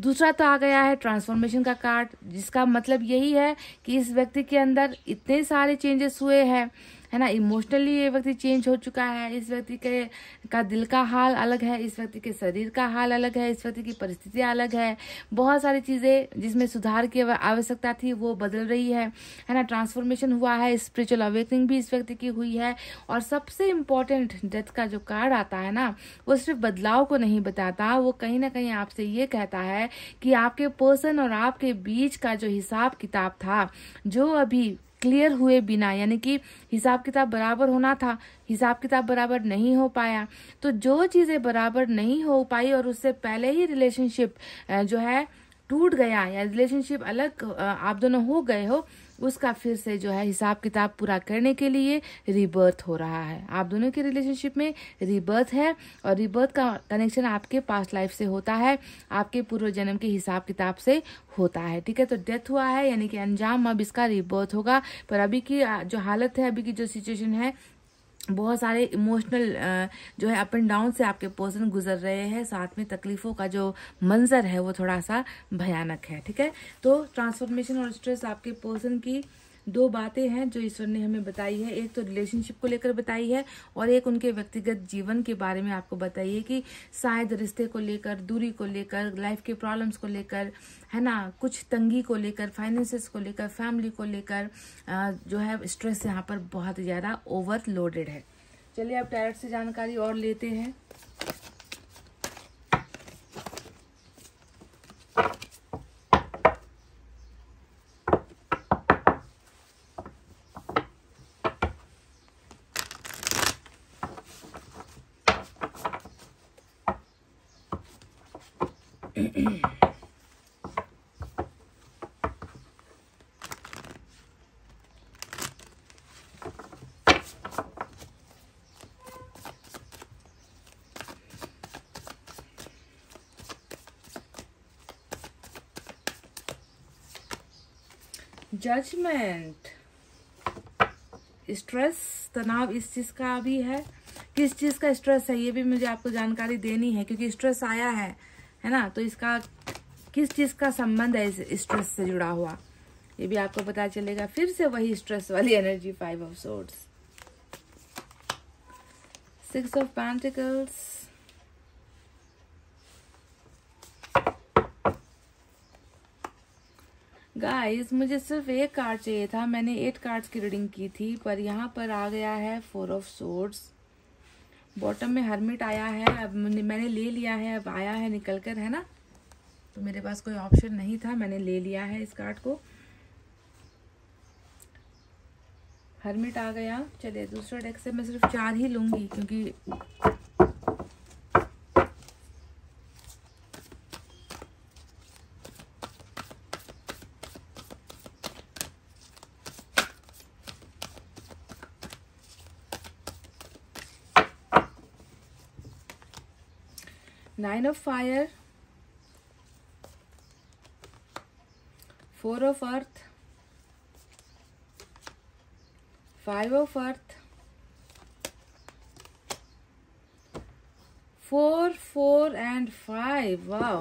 दूसरा तो आ गया है ट्रांसफॉर्मेशन का कार्ड जिसका मतलब यही है कि इस व्यक्ति के अंदर इतने सारे चेंजेस हुए हैं है ना इमोशनली ये व्यक्ति चेंज हो चुका है इस व्यक्ति के का दिल का हाल अलग है इस व्यक्ति के शरीर का हाल अलग है इस व्यक्ति की परिस्थिति अलग है बहुत सारी चीज़ें जिसमें सुधार की आवश्यकता थी वो बदल रही है है ना ट्रांसफॉर्मेशन हुआ है स्पिरिचुअल अवेकनिंग भी इस व्यक्ति की हुई है और सबसे इम्पॉर्टेंट डेथ का जो कार्ड आता है ना वो सिर्फ बदलाव को नहीं बताता वो कहीं ना कहीं आपसे ये कहता है कि आपके पर्सन और आपके बीच का जो हिसाब किताब था जो अभी क्लियर हुए बिना यानी कि हिसाब किताब बराबर होना था हिसाब किताब बराबर नहीं हो पाया तो जो चीज़ें बराबर नहीं हो पाई और उससे पहले ही रिलेशनशिप जो है टूट गया या रिलेशनशिप अलग आप दोनों हो गए हो उसका फिर से जो है हिसाब किताब पूरा करने के लिए रिबर्थ हो रहा है आप दोनों के रिलेशनशिप में रिबर्थ है और रिबर्थ का कनेक्शन आपके पास्ट लाइफ से होता है आपके पूर्व जन्म के हिसाब किताब से होता है ठीक है तो डेथ हुआ है यानी कि अंजाम अब इसका रिबर्थ होगा पर अभी की जो हालत है अभी की जो सिचुएशन है बहुत सारे इमोशनल जो है अप एंड डाउन से आपके पर्सन गुजर रहे हैं साथ में तकलीफ़ों का जो मंजर है वो थोड़ा सा भयानक है ठीक है तो ट्रांसफॉर्मेशन और स्ट्रेस आपके पर्सन की दो बातें हैं जो ईश्वर ने हमें बताई है एक तो रिलेशनशिप को लेकर बताई है और एक उनके व्यक्तिगत जीवन के बारे में आपको बताइए कि शायद रिश्ते को लेकर दूरी को लेकर लाइफ के प्रॉब्लम्स को लेकर है ना कुछ तंगी को लेकर फाइनेंसेस को लेकर फैमिली को लेकर जो है स्ट्रेस यहाँ पर बहुत ज़्यादा ओवरलोडेड है चलिए आप टैरट से जानकारी और लेते हैं जजमेंट स्ट्रेस तनाव इस चीज़ का भी है किस चीज़ का स्ट्रेस है ये भी मुझे आपको जानकारी देनी है क्योंकि स्ट्रेस आया है है ना तो इसका किस चीज़ का संबंध है इस स्ट्रेस से जुड़ा हुआ ये भी आपको पता चलेगा फिर से वही स्ट्रेस वाली energy five of swords six of pentacles guys मुझे सिर्फ एक कार्ड चाहिए था मैंने एट कार्ड्स की रीडिंग की थी पर यहाँ पर आ गया है फोर ऑफ सोर्ड्स बॉटम में हरमिट आया है अब मैंने ले लिया है अब आया है निकल कर है ना तो मेरे पास कोई ऑप्शन नहीं था मैंने ले लिया है इस कार्ड को हरमिट आ गया चलिए दूसरा डेक से मैं सिर्फ चार ही लूँगी क्योंकि line of fire four of earth five of earth four four and five wow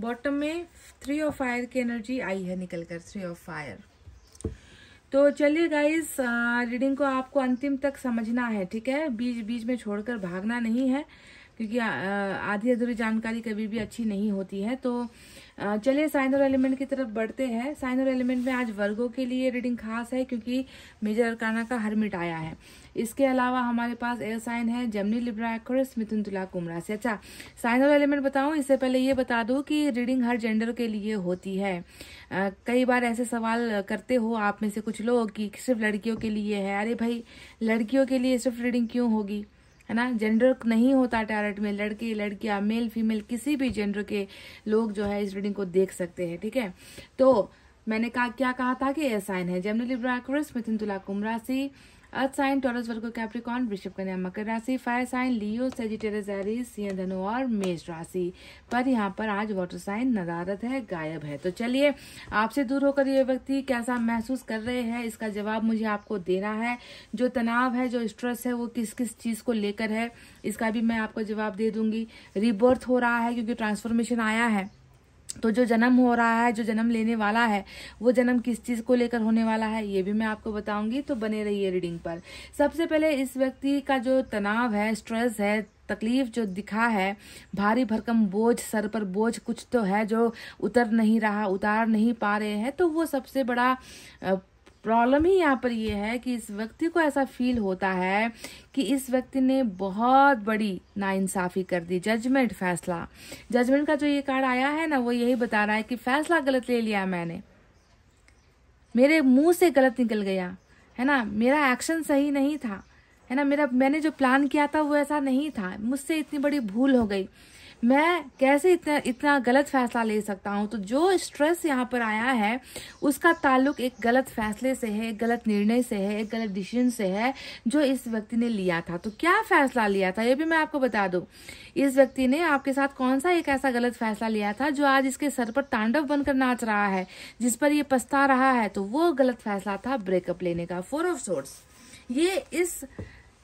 bottom में थ्री ऑफ फायर की एनर्जी आई है निकलकर थ्री ऑफ फायर तो चलिए गाइस रीडिंग को आपको अंतिम तक समझना है ठीक है बीच बीच में छोड़कर भागना नहीं है क्योंकि आधी अधूरी जानकारी कभी भी अच्छी नहीं होती है तो चलिए साइन और एलिमेंट की तरफ बढ़ते हैं साइन और एलिमेंट में आज वर्गों के लिए रीडिंग खास है क्योंकि मेजर अरकाना का हरमिट आया है इसके अलावा हमारे पास एयर साइन है जमनी लिब्रा एक्स मिथुन तुला कुमरा से अच्छा साइन और एलिमेंट बताऊं इससे पहले ये बता दूं कि रीडिंग हर जेंडर के लिए होती है आ, कई बार ऐसे सवाल करते हो आप में से कुछ लोग कि सिर्फ लड़कियों के लिए है अरे भाई लड़कियों के लिए सिर्फ रीडिंग क्यों होगी है ना जेंडर नहीं होता टैरेट में लड़के लड़कियां मेल फीमेल किसी भी जेंडर के लोग जो है इस रीडिंग को देख सकते हैं ठीक है तो मैंने कहा क्या कहा था कि ये साइन है जेमनली ब्राक्रस मिथुन तुला कुंभ राशि earth sign Taurus Virgo Capricorn वृषभ कन्या मकर राशि fire sign Leo Sagittarius Aries सिंह धनु और मेष राशि पर यहाँ पर आज वाटर साइन नदारत है गायब है तो चलिए आपसे दूर होकर ये व्यक्ति कैसा महसूस कर रहे हैं इसका जवाब मुझे आपको देना है जो तनाव है जो स्ट्रेस है वो किस किस चीज़ को लेकर है इसका भी मैं आपको जवाब दे दूंगी रिबर्थ हो रहा है क्योंकि ट्रांसफॉर्मेशन आया है तो जो जन्म हो रहा है जो जन्म लेने वाला है वो जन्म किस चीज़ को लेकर होने वाला है ये भी मैं आपको बताऊंगी तो बने रहिए रीडिंग पर सबसे पहले इस व्यक्ति का जो तनाव है स्ट्रेस है तकलीफ जो दिखा है भारी भरकम बोझ सर पर बोझ कुछ तो है जो उतर नहीं रहा उतार नहीं पा रहे हैं तो वो सबसे बड़ा प्रॉब्लम ही यहाँ पर यह है कि इस व्यक्ति को ऐसा फील होता है कि इस व्यक्ति ने बहुत बड़ी नाइंसाफ़ी कर दी जजमेंट फैसला जजमेंट का जो ये कार्ड आया है ना वो यही बता रहा है कि फैसला गलत ले लिया मैंने मेरे मुंह से गलत निकल गया है ना मेरा एक्शन सही नहीं था है ना मेरा मैंने जो प्लान किया था वो ऐसा नहीं था मुझसे इतनी बड़ी भूल हो गई मैं कैसे इतना इतना गलत फैसला ले सकता हूँ तो जो स्ट्रेस यहाँ पर आया है उसका ताल्लुक एक गलत फैसले से है एक गलत निर्णय से है एक गलत डिसीजन से है जो इस व्यक्ति ने लिया था तो क्या फैसला लिया था ये भी मैं आपको बता दूँ इस व्यक्ति ने आपके साथ कौन सा एक ऐसा गलत फैसला लिया था जो आज इसके सर पर तांडव बनकर नाच रहा है जिस पर ये पछता रहा है तो वो गलत फैसला था ब्रेकअप लेने का फोर ऑफ सोर्स ये इस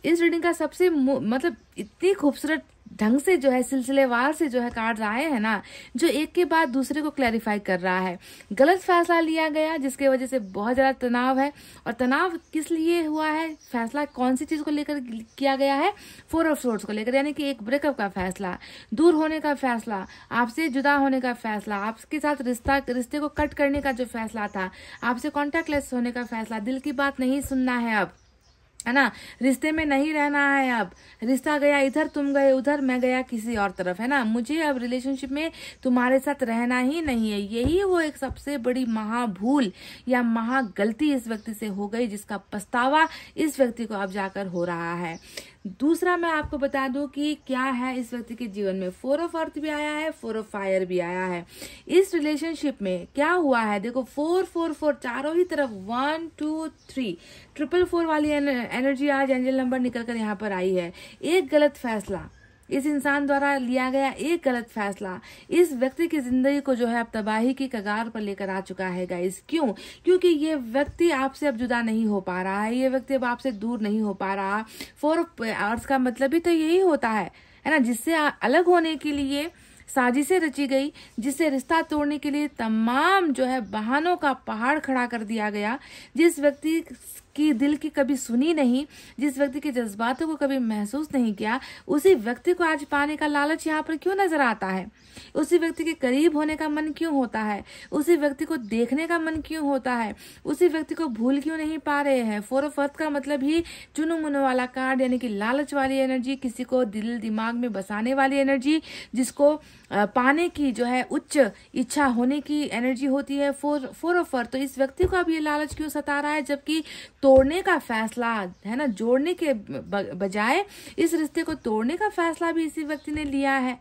इस रीडिंग का सबसे मतलब इतनी खूबसूरत ढंग से जो है सिलसिलेवार से जो है कार्ड आए हैं ना जो एक के बाद दूसरे को क्लैरिफाई कर रहा है गलत फैसला लिया गया जिसके वजह से बहुत ज़्यादा तनाव है और तनाव किस लिए हुआ है फैसला कौन सी चीज़ को लेकर किया गया है फोर ऑफ सोर्स को लेकर यानी कि एक ब्रेकअप का फैसला दूर होने का फैसला आपसे जुदा होने का फैसला आपके साथ रिश्ता रिश्ते को कट करने का जो फैसला था आपसे कॉन्टेक्ट होने का फैसला दिल की बात नहीं सुनना है अब है ना रिश्ते में नहीं रहना है अब रिश्ता गया इधर तुम गए उधर मैं गया किसी और तरफ है ना मुझे अब रिलेशनशिप में तुम्हारे साथ रहना ही नहीं है यही वो एक सबसे बड़ी महाभूल या महागलती इस व्यक्ति से हो गई जिसका पछतावा इस व्यक्ति को अब जाकर हो रहा है दूसरा मैं आपको बता दूं कि क्या है इस व्यक्ति के जीवन में फोर ऑफ अर्थ भी आया है फोर ऑफ फायर भी आया है इस रिलेशनशिप में क्या हुआ है देखो फोर फोर फोर चारों ही तरफ one two three triple four वाली एनर्जी आज एंजल नंबर निकल कर यहाँ पर आई है एक गलत फैसला इस इंसान द्वारा लिया गया एक गलत फैसला इस व्यक्ति की जिंदगी को जो है अब तबाही की कगार पर लेकर आ चुका है गाइस क्यों क्योंकि ये व्यक्ति आपसे अब जुदा नहीं हो पा रहा है ये व्यक्ति अब आपसे दूर नहीं हो पा रहा फोर आवर्स का मतलब ही तो यही होता है है ना जिससे अलग होने के लिए साजिशें रची गई जिससे रिश्ता तोड़ने के लिए तमाम जो है बहानों का पहाड़ खड़ा कर दिया गया जिस व्यक्ति की दिल की कभी सुनी नहीं जिस व्यक्ति के जज्बातों को कभी महसूस नहीं किया उसी व्यक्ति को आज पाने का लालच यहाँ पर क्यों नजर आता है उसी व्यक्ति के करीब होने का मन क्यों होता है उसी व्यक्ति को देखने का मन क्यों होता है उसी व्यक्ति को भूल क्यों नहीं पा रहे हैं फोर ऑफ अर्थ का मतलब ही चुनु मुनु वाला कार्ड यानी कि लालच वाली एनर्जी किसी को दिल दिमाग में बसाने वाली एनर्जी जिसको पाने की जो है उच्च इच्छा होने की एनर्जी होती है फोर फोर ऑफ अर्थ तो इस व्यक्ति को अब ये लालच क्यों सता रहा है जबकि तो तोड़ने का फैसला है ना जोड़ने के बजाय इस रिश्ते को तोड़ने का फैसला भी इसी व्यक्ति ने लिया है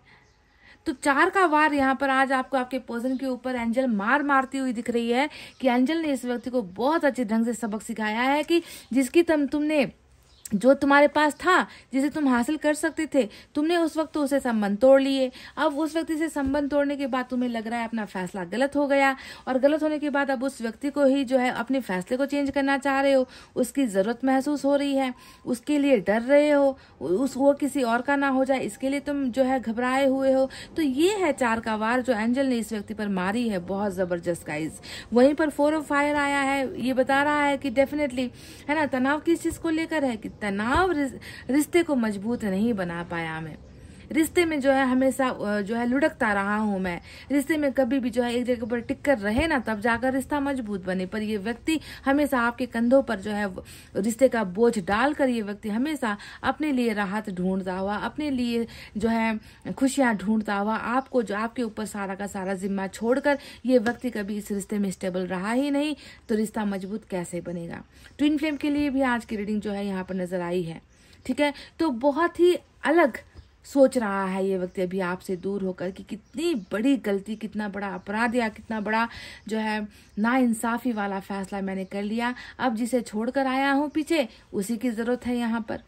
तो चार का वार यहाँ पर आज आपको आपके पोजन के ऊपर एंजल मार मारती हुई दिख रही है कि एंजल ने इस व्यक्ति को बहुत अच्छे ढंग से सबक सिखाया है कि जिसकी तम तुमने जो तुम्हारे पास था जिसे तुम हासिल कर सकते थे तुमने उस वक्त तो उसे संबंध तोड़ लिए अब उस व्यक्ति से संबंध तोड़ने के बाद तुम्हें लग रहा है अपना फैसला गलत हो गया और गलत होने के बाद अब उस व्यक्ति को ही जो है अपने फैसले को चेंज करना चाह रहे हो उसकी ज़रूरत महसूस हो रही है उसके लिए डर रहे हो उस वो किसी और का ना हो जाए इसके लिए तुम जो है घबराए हुए हो तो ये है चार का वार जो एंजल ने इस व्यक्ति पर मारी है बहुत ज़बरदस्त गाइज वहीं पर फोर ऑफ फायर आया है ये बता रहा है कि डेफिनेटली है ना तनाव किस चीज़ को लेकर है कि तनाव रिश्ते को मजबूत नहीं बना पाया मैं रिश्ते में जो है हमेशा जो है लुढ़कता रहा हूँ मैं रिश्ते में कभी भी जो है एक जगह पर टिक कर रहे ना तब जाकर रिश्ता मजबूत बने पर ये व्यक्ति हमेशा आपके कंधों पर जो है रिश्ते का बोझ डालकर ये व्यक्ति हमेशा अपने लिए राहत ढूंढता हुआ अपने लिए जो है खुशियां ढूंढता हुआ आपको जो आपके ऊपर सारा का सारा जिम्मा छोड़कर ये व्यक्ति कभी इस रिश्ते में स्टेबल रहा ही नहीं तो रिश्ता मजबूत कैसे बनेगा ट्विन फ्लेम के लिए भी आज की रीडिंग जो है यहाँ पर नजर आई है ठीक है तो बहुत ही अलग सोच रहा है ये व्यक्ति अभी आपसे दूर होकर कि कितनी बड़ी गलती कितना बड़ा अपराध या कितना बड़ा जो है नाइंसाफ़ी वाला फैसला मैंने कर लिया अब जिसे छोड़कर आया हूँ पीछे उसी की ज़रूरत है यहाँ पर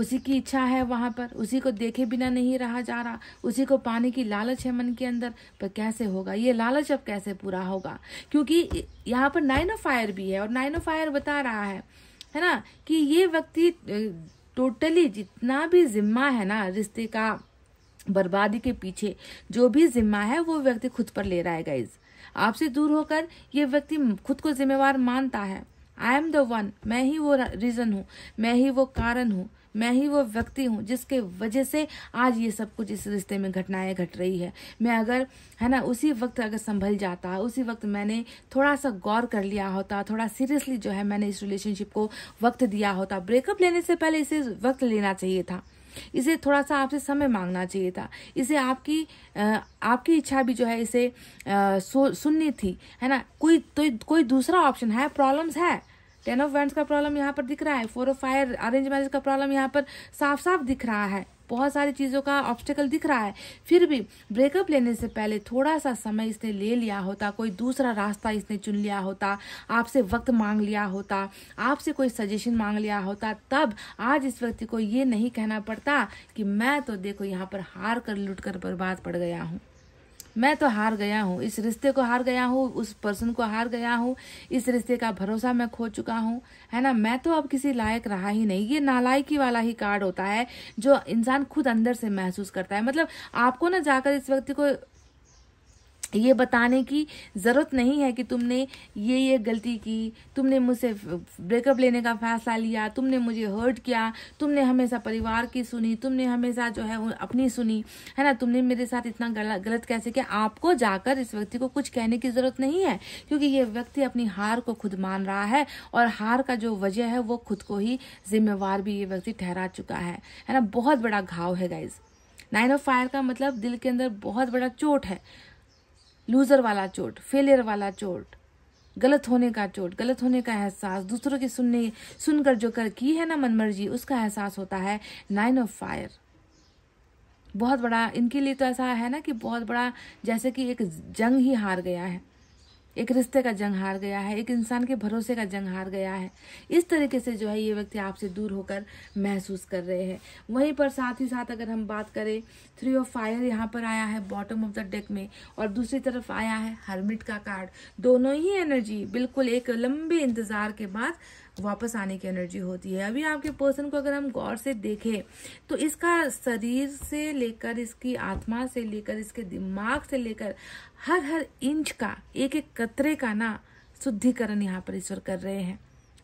उसी की इच्छा है वहाँ पर उसी को देखे बिना नहीं रहा जा रहा उसी को पाने की लालच है मन के अंदर पर कैसे होगा ये लालच अब कैसे पूरा होगा क्योंकि यहाँ पर नाइन ऑफ फायर भी है और नाइन ऑफ फायर बता रहा है है ना कि ये व्यक्ति टोटली जितना भी जिम्मा है ना रिश्ते का बर्बादी के पीछे जो भी जिम्मा है वो व्यक्ति खुद पर ले रहा है गाइज आपसे दूर होकर ये व्यक्ति खुद को जिम्मेवार मानता है आई एम द वन मैं ही वो रीज़न हूँ मैं ही वो कारण हूँ मैं ही वो व्यक्ति हूँ जिसके वजह से आज ये सब कुछ इस रिश्ते में घटनाएं घट रही है मैं अगर है ना उसी वक्त अगर संभल जाता उसी वक्त मैंने थोड़ा सा गौर कर लिया होता थोड़ा सीरियसली जो है मैंने इस रिलेशनशिप को वक्त दिया होता ब्रेकअप लेने से पहले इसे वक्त लेना चाहिए था इसे थोड़ा सा आपसे समय मांगना चाहिए था इसे आपकी आपकी इच्छा भी जो है इसे सुननी थी है ना कोई तो कोई दूसरा ऑप्शन है प्रॉब्लम्स है टेन ऑफ वैंड का प्रॉब्लम यहाँ पर दिख रहा है four of fire arrange marriage का प्रॉब्लम यहाँ पर साफ साफ दिख रहा है बहुत सारी चीज़ों का ऑब्स्टेकल दिख रहा है फिर भी ब्रेकअप लेने से पहले थोड़ा सा समय इसने ले लिया होता कोई दूसरा रास्ता इसने चुन लिया होता आपसे वक्त मांग लिया होता आपसे कोई सजेशन मांग लिया होता तब आज इस व्यक्ति को ये नहीं कहना पड़ता कि मैं तो देखो यहाँ पर हार कर लुट कर बर्बाद पड़ गया हूँ मैं तो हार गया हूँ इस रिश्ते को हार गया हूँ उस पर्सन को हार गया हूँ इस रिश्ते का भरोसा मैं खो चुका हूँ है ना मैं तो अब किसी लायक रहा ही नहीं ये नालायकी वाला ही कार्ड होता है जो इंसान खुद अंदर से महसूस करता है मतलब आपको ना जाकर इस व्यक्ति को ये बताने की ज़रूरत नहीं है कि तुमने ये ये गलती की तुमने मुझसे ब्रेकअप लेने का फैसला लिया तुमने मुझे हर्ट किया तुमने हमेशा परिवार की सुनी तुमने हमेशा जो है वो अपनी सुनी है ना तुमने मेरे साथ इतना गलत गलत कैसे किया आपको जाकर इस व्यक्ति को कुछ कहने की ज़रूरत नहीं है क्योंकि ये व्यक्ति अपनी हार को खुद मान रहा है और हार का जो वजह है वो खुद को ही जिम्मेवार भी ये व्यक्ति ठहरा चुका है है ना बहुत बड़ा घाव है गाइज़ नाइन ऑफ फायर का मतलब दिल के अंदर बहुत बड़ा चोट है लूज़र वाला चोट फेलियर वाला चोट गलत होने का चोट गलत होने का एहसास दूसरों के सुनने सुनकर जो कर की है ना मनमर्जी उसका एहसास होता है नाइन ऑफ फायर बहुत बड़ा इनके लिए तो ऐसा है ना कि बहुत बड़ा जैसे कि एक जंग ही हार गया है एक रिश्ते का जंग हार गया है एक इंसान के भरोसे का जंग हार गया है इस तरीके से जो है ये व्यक्ति आपसे दूर होकर महसूस कर रहे हैं वहीं पर साथ ही साथ अगर हम बात करें थ्री ऑफ फायर यहाँ पर आया है बॉटम ऑफ द डेक में और दूसरी तरफ आया है हरमिट का कार्ड दोनों ही एनर्जी बिल्कुल एक लंबे इंतजार के बाद वापस आने की एनर्जी होती है अभी आपके पर्सन को अगर हम गौर से देखें तो इसका शरीर से लेकर इसकी आत्मा से लेकर इसके दिमाग से लेकर हर हर इंच का एक एक कतरे का ना शुद्धिकरण यहाँ पर ईश्वर कर रहे हैं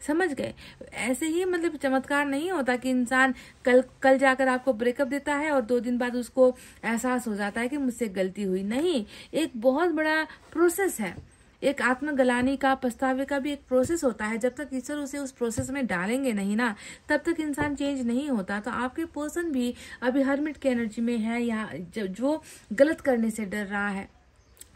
समझ गए ऐसे ही मतलब चमत्कार नहीं होता कि इंसान कल कल जाकर आपको ब्रेकअप देता है और दो दिन बाद उसको एहसास हो जाता है कि मुझसे गलती हुई नहीं एक बहुत बड़ा प्रोसेस है एक आत्मगलानी का पछतावे का भी एक प्रोसेस होता है जब तक ईश्वर उसे उस प्रोसेस में डालेंगे नहीं ना तब तक इंसान चेंज नहीं होता तो आपके पर्सन भी अभी हर्मिट की एनर्जी में है या जो गलत करने से डर रहा है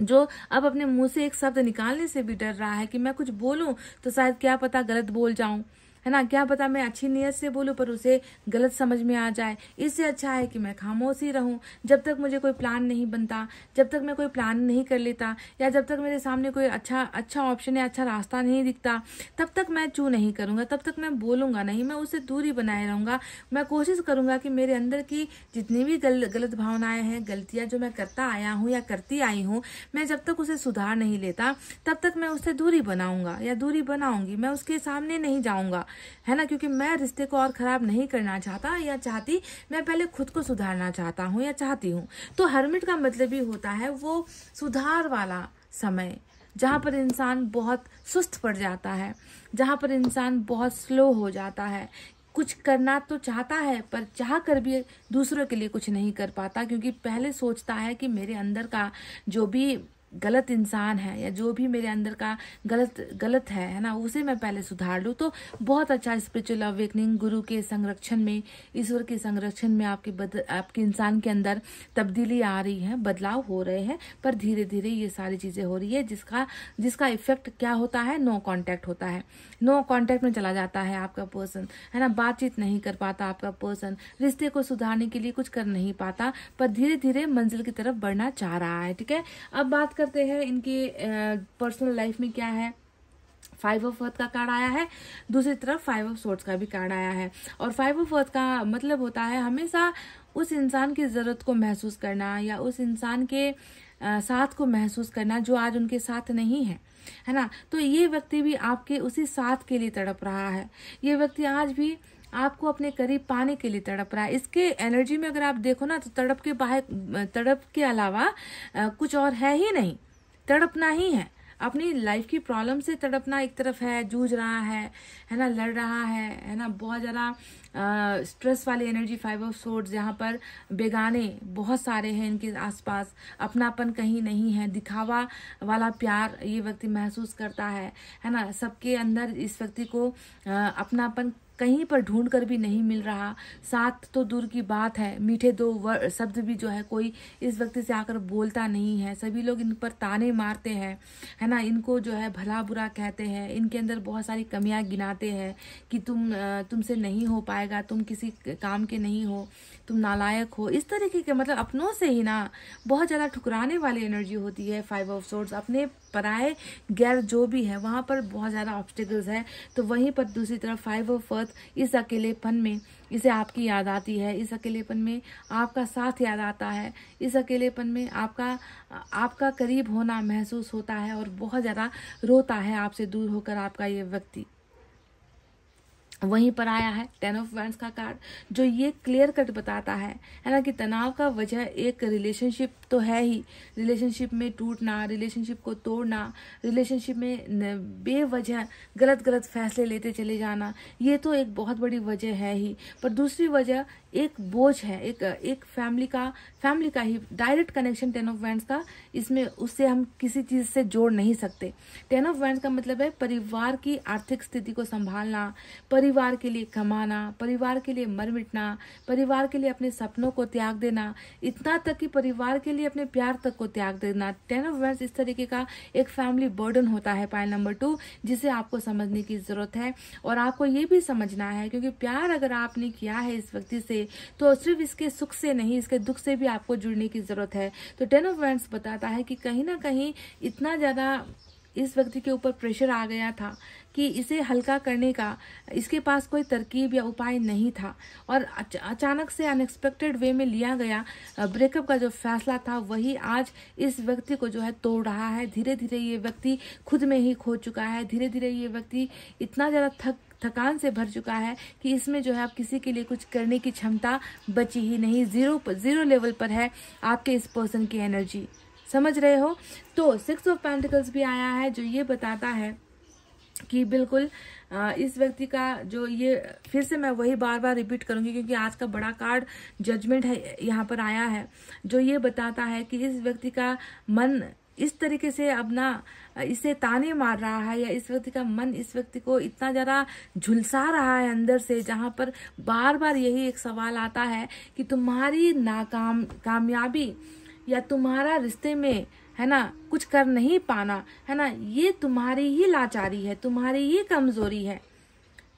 जो अब अपने मुंह से एक शब्द निकालने से भी डर रहा है कि मैं कुछ बोलूं तो शायद क्या पता गलत बोल जाऊं है ना क्या पता मैं अच्छी नीयत से बोलूँ पर उसे गलत समझ में आ जाए इससे अच्छा है कि मैं खामोश ही रहूँ जब तक मुझे कोई प्लान नहीं बनता जब तक मैं कोई प्लान नहीं कर लेता या जब तक मेरे सामने कोई अच्छा अच्छा ऑप्शन या अच्छा रास्ता नहीं दिखता तब तक मैं चू नहीं करूँगा तब तक मैं बोलूँगा नहीं मैं उससे दूरी बनाए रहूँगा मैं कोशिश करूँगा कि मेरे अंदर की जितनी भी गल, गलत भावनाएँ हैं गलतियाँ जो मैं करता आया हूँ या करती आई हूँ मैं जब तक उसे सुधार नहीं लेता तब तक मैं उससे दूरी बनाऊँगा या दूरी बनाऊँगी मैं उसके सामने नहीं जाऊँगा है ना क्योंकि मैं रिश्ते को और ख़राब नहीं करना चाहता या चाहती मैं पहले खुद को सुधारना चाहता हूँ या चाहती हूँ तो हर्मिट का मतलब ही होता है वो सुधार वाला समय जहाँ पर इंसान बहुत सुस्त पड़ जाता है जहाँ पर इंसान बहुत स्लो हो जाता है कुछ करना तो चाहता है पर चाह कर भी दूसरों के लिए कुछ नहीं कर पाता क्योंकि पहले सोचता है कि मेरे अंदर का जो भी गलत इंसान है या जो भी मेरे अंदर का गलत गलत है है ना उसे मैं पहले सुधार लूँ तो बहुत अच्छा स्पिरिचुअल अवेकनिंग गुरु के संरक्षण में ईश्वर के संरक्षण में आपके बदल आपके इंसान के अंदर तब्दीली आ रही है बदलाव हो रहे हैं पर धीरे धीरे ये सारी चीज़ें हो रही है जिसका जिसका इफेक्ट क्या होता है नो कॉन्टैक्ट होता है नो कॉन्टैक्ट में चला जाता है आपका पर्सन है ना बातचीत नहीं कर पाता आपका पर्सन रिश्ते को सुधारने के लिए कुछ कर नहीं पाता पर धीरे धीरे मंजिल की तरफ बढ़ना चाह रहा है ठीक है अब बात करते हैं इनके पर्सनल लाइफ में क्या है फाइव ऑफ वर्थ का कार्ड आया है दूसरी तरफ फाइव ऑफ सोर्ट्स का भी कार्ड आया है और फाइव ऑफ वर्थ का मतलब होता है हमेशा उस इंसान की ज़रूरत को महसूस करना या उस इंसान के साथ को महसूस करना जो आज उनके साथ नहीं है है ना तो ये व्यक्ति भी आपके उसी साथ के लिए तड़प रहा है ये व्यक्ति आज भी आपको अपने करीब पाने के लिए तड़प रहा है इसके एनर्जी में अगर आप देखो ना तो तड़प के बाहर तड़प के अलावा कुछ और है ही नहीं तड़पना ही है अपनी लाइफ की प्रॉब्लम से तड़पना एक तरफ है जूझ रहा है है ना लड़ रहा है है ना बहुत ज़्यादा स्ट्रेस वाली एनर्जी फाइव ऑफ सोर्ड्स यहाँ पर बेगाने बहुत सारे हैं इनके आसपास अपनापन कहीं नहीं है दिखावा वाला प्यार ये व्यक्ति महसूस करता है है ना सबके अंदर इस व्यक्ति को आ, अपनापन कहीं पर ढूंढ कर भी नहीं मिल रहा साथ तो दूर की बात है मीठे दो शब्द भी जो है कोई इस वक्त से आकर बोलता नहीं है सभी लोग इन पर ताने मारते हैं है ना इनको जो है भला बुरा कहते हैं इनके अंदर बहुत सारी कमियाँ गिनाते हैं कि तुम तुमसे नहीं हो पाएगा तुम किसी काम के नहीं हो तुम नालायक हो इस तरीके के मतलब अपनों से ही ना बहुत ज़्यादा ठुकराने वाली एनर्जी होती है फाइव ऑफ सोर्स अपने पराए गैर जो भी है वहाँ पर बहुत ज़्यादा ऑब्स्टिकल्स है तो वहीं पर दूसरी तरफ फाइव ऑफ अर्थ इस अकेलेपन में इसे आपकी याद आती है इस अकेलेपन में आपका साथ याद आता है इस अकेलेपन में आपका आपका करीब होना महसूस होता है और बहुत ज़्यादा रोता है आपसे दूर होकर आपका ये व्यक्ति वहीं पर आया है टेन ऑफ वैंड का कार्ड जो ये क्लियर कट बताता है है ना कि तनाव का वजह एक रिलेशनशिप तो है ही रिलेशनशिप में टूटना रिलेशनशिप को तोड़ना रिलेशनशिप में बेवजह गलत गलत फैसले लेते चले जाना ये तो एक बहुत बड़ी वजह है ही पर दूसरी वजह एक बोझ है एक एक फैमिली का फैमिली का ही direct connection ten of wand का इसमें उससे हम किसी चीज़ से जोड़ नहीं सकते टेन ऑफ वैंड का मतलब है परिवार की आर्थिक स्थिति को संभालना परिवार के लिए कमाना परिवार के लिए मर मिटना परिवार के लिए अपने सपनों को त्याग देना इतना तक कि परिवार के लिए अपने प्यार तक को त्याग देना टेन ऑफ वैंड इस तरीके का एक फैमिली बर्डन होता है पाइल नंबर टू जिसे आपको समझने की ज़रूरत है और आपको ये भी समझना है क्योंकि प्यार अगर आपने किया है इस व्यक्ति से तो सिर्फ इसके सुख से नहीं इसके दुख से भी आपको जुड़ने की ज़रूरत है तो टेन ऑफ वैंड बताता है कि कहीं ना कहीं इतना ज़्यादा इस व्यक्ति के ऊपर प्रेशर आ गया था कि इसे हल्का करने का इसके पास कोई तरकीब या उपाय नहीं था और अचानक से अनएक्सपेक्टेड वे में लिया गया ब्रेकअप का जो फैसला था वही आज इस व्यक्ति को जो है तोड़ रहा है धीरे धीरे ये व्यक्ति खुद में ही खो चुका है धीरे धीरे ये व्यक्ति इतना ज़्यादा थक थकान से भर चुका है कि इसमें जो है आप किसी के लिए कुछ करने की क्षमता बची ही नहीं जीरो जीरो लेवल पर है आपके इस पर्सन की एनर्जी समझ रहे हो तो सिक्स ऑफ पेंटिकल्स भी आया है जो ये बताता है कि बिल्कुल इस व्यक्ति का जो ये फिर से मैं वही बार बार रिपीट करूंगी क्योंकि आज का बड़ा कार्ड जजमेंट है यहाँ पर आया है जो ये बताता है कि इस व्यक्ति का मन इस तरीके से अपना इसे ताने मार रहा है या इस व्यक्ति का मन इस व्यक्ति को इतना ज़रा झुलसा रहा है अंदर से जहाँ पर बार बार यही एक सवाल आता है कि तुम्हारी नाकाम कामयाबी या तुम्हारा रिश्ते में है ना कुछ कर नहीं पाना है ना ये तुम्हारी ही लाचारी है तुम्हारी ही कमजोरी है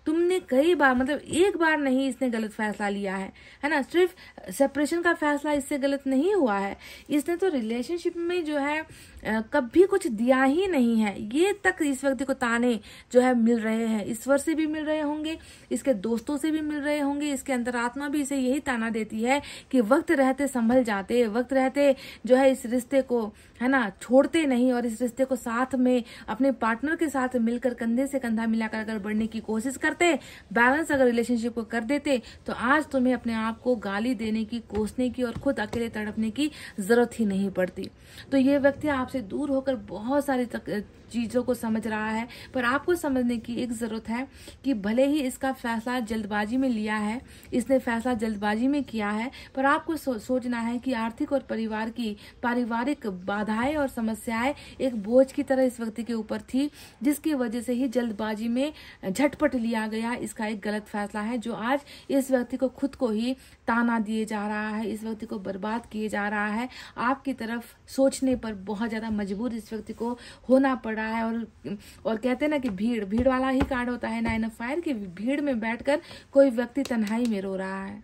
तुमने कई बार मतलब एक बार नहीं इसने गलत फैसला लिया है है ना सिर्फ सेपरेशन का फैसला इससे गलत नहीं हुआ है इसने तो रिलेशनशिप में जो है कभी कुछ दिया ही नहीं है ये तक इस व्यक्ति को ताने जो है मिल रहे हैं ईश्वर से भी मिल रहे होंगे इसके दोस्तों से भी मिल रहे होंगे इसके अंतरात्मा भी इसे यही ताना देती है कि वक्त रहते संभल जाते वक्त रहते जो है इस रिश्ते को है ना छोड़ते नहीं और इस रिश्ते को साथ में अपने पार्टनर के साथ मिलकर कंधे से कंधा मिलाकर अगर बढ़ने की कोशिश करते बैलेंस अगर रिलेशनशिप को कर देते तो आज तुम्हें अपने आप को गाली देने की कोसने की और खुद अकेले तड़पने की जरूरत ही नहीं पड़ती तो ये व्यक्ति आप आपसे दूर होकर बहुत सारी चीज़ों को समझ रहा है पर आपको समझने की एक ज़रूरत है कि भले ही इसका फैसला जल्दबाजी में लिया है इसने फैसला जल्दबाजी में किया है पर आपको सो, सोचना है कि आर्थिक और परिवार की पारिवारिक बाधाएं और समस्याएं एक बोझ की तरह इस व्यक्ति के ऊपर थी जिसकी वजह से ही जल्दबाजी में झटपट लिया गया इसका एक गलत फैसला है जो आज इस व्यक्ति को खुद को ही ताना दिए जा रहा है इस व्यक्ति को बर्बाद किए जा रहा है आपकी तरफ सोचने पर बहुत ज़्यादा मजबूर इस व्यक्ति को होना पड़ रहा है और और कहते हैं ना कि भीड़ भीड़ वाला ही कार्ड होता है नाइन ऑफ फायर की भीड़ में बैठकर कोई व्यक्ति तन्हाई में रो रहा है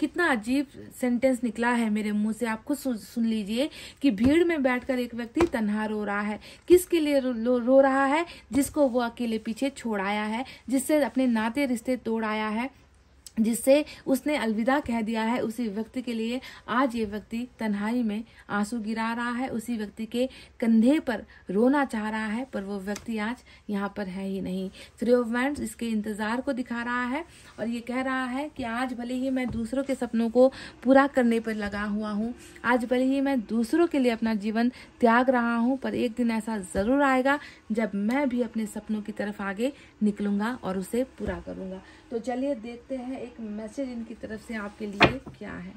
कितना अजीब सेंटेंस निकला है मेरे मुंह से आप खुद सुन लीजिए कि भीड़ में बैठकर एक व्यक्ति तन्हा रो रहा है किसके लिए रो, रो रहा है जिसको वो अकेले पीछे छोड़ाया है जिससे अपने नाते रिश्ते तोड़ आया है जिससे उसने अलविदा कह दिया है उसी व्यक्ति के लिए आज ये व्यक्ति तन्हाई में आंसू गिरा रहा है उसी व्यक्ति के कंधे पर रोना चाह रहा है पर वो व्यक्ति आज यहाँ पर है ही नहीं थ्री ऑफ वैंड इसके इंतज़ार को दिखा रहा है और ये कह रहा है कि आज भले ही मैं दूसरों के सपनों को पूरा करने पर लगा हुआ हूँ आज भले ही मैं दूसरों के लिए अपना जीवन त्याग रहा हूँ पर एक दिन ऐसा ज़रूर आएगा जब मैं भी अपने सपनों की तरफ आगे निकलूँगा और उसे पूरा करूँगा तो चलिए देखते हैं एक मैसेज इनकी तरफ से आपके लिए क्या है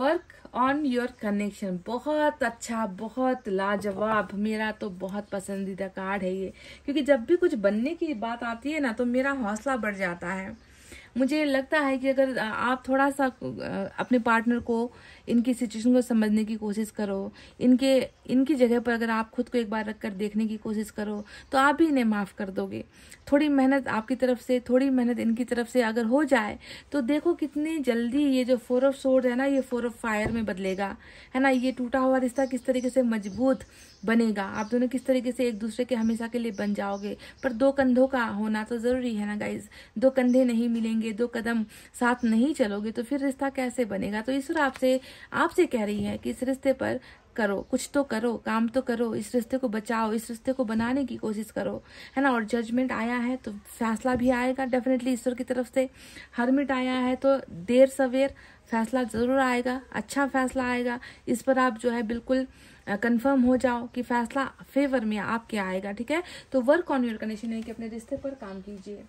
वर्क ऑन योर कनेक्शन बहुत अच्छा बहुत लाजवाब मेरा तो बहुत पसंदीदा कार्ड है ये क्योंकि जब भी कुछ बनने की बात आती है ना तो मेरा हौसला बढ़ जाता है मुझे लगता है कि अगर आप थोड़ा सा अपने पार्टनर को इनकी सिचुएशन को समझने की कोशिश करो इनके इनकी जगह पर अगर आप खुद को एक बार रख कर देखने की कोशिश करो तो आप भी इन्हें माफ़ कर दोगे थोड़ी मेहनत आपकी तरफ से थोड़ी मेहनत इनकी तरफ से अगर हो जाए तो देखो कितनी जल्दी ये जो फोर ऑफ सोर्ड है ना ये फोर ऑफ फायर में बदलेगा है ना ये टूटा हुआ रिश्ता किस तरीके से मजबूत बनेगा आप दोनों किस तरीके से एक दूसरे के हमेशा के लिए बन जाओगे पर दो कंधों का होना तो ज़रूरी है ना गाइज दो कंधे नहीं मिलेंगे ये दो कदम साथ नहीं चलोगे तो फिर रिश्ता कैसे बनेगा तो ईश्वर आपसे आपसे कह रही है कि इस रिश्ते पर करो कुछ तो करो काम तो करो इस रिश्ते को बचाओ इस रिश्ते को बनाने की कोशिश करो है ना और जजमेंट आया है तो फैसला भी आएगा डेफिनेटली ईश्वर की तरफ से हरमिट आया है तो देर सवेर फैसला ज़रूर आएगा अच्छा फैसला आएगा इस पर आप जो है बिल्कुल कंफर्म हो जाओ कि फैसला फेवर में आपके आएगा ठीक है तो वर्क ऑन योर कंडीशन है कि अपने रिश्ते पर काम कीजिए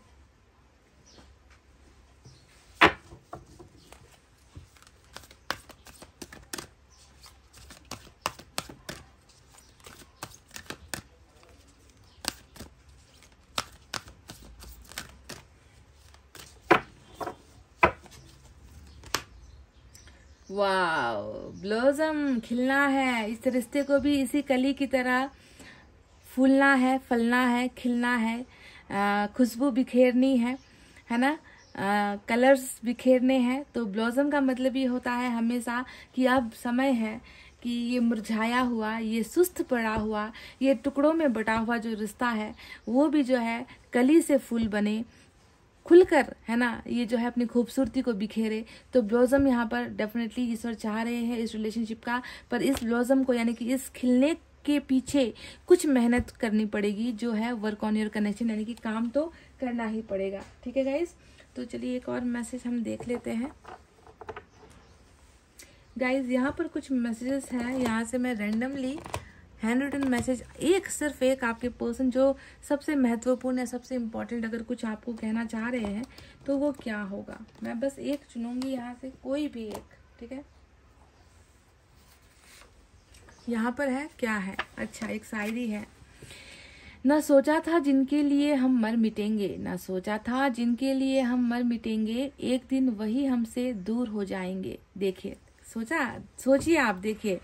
वाह ब्लॉजम खिलना है इस रिश्ते को भी इसी कली की तरह फूलना है फलना है खिलना है खुशबू बिखेरनी है है ना कलर्स बिखेरने हैं तो ब्लॉजम का मतलब ये होता है हमेशा कि अब समय है कि ये मुरझाया हुआ ये सुस्त पड़ा हुआ ये टुकड़ों में बटा हुआ जो रिश्ता है वो भी जो है कली से फूल बने खुलकर है ना ये जो है अपनी खूबसूरती को बिखेरे तो ब्लॉजम यहाँ पर डेफिनेटली ईश्वर चाह रहे हैं इस रिलेशनशिप का पर इस ब्लॉजम को यानी कि इस खिलने के पीछे कुछ मेहनत करनी पड़ेगी जो है वर्क ऑन योर कनेक्शन यानी कि काम तो करना ही पड़ेगा ठीक है गाइज तो चलिए एक और मैसेज हम देख लेते हैं गाइज यहाँ पर कुछ मैसेजेस हैं यहाँ से मैं रेंडमली हैंड रिटन मैसेज एक सिर्फ एक आपके पर्सन जो सबसे महत्वपूर्ण या सबसे इम्पोर्टेंट अगर कुछ आपको कहना चाह रहे हैं तो वो क्या होगा मैं बस एक चुनूंगी यहाँ से कोई भी एक ठीक है यहाँ पर है क्या है अच्छा एक शायरी है ना सोचा था जिनके लिए हम मर मिटेंगे ना सोचा था जिनके लिए हम मर मिटेंगे एक दिन वही हमसे दूर हो जाएंगे देखिए सोचा सोचिए आप देखिए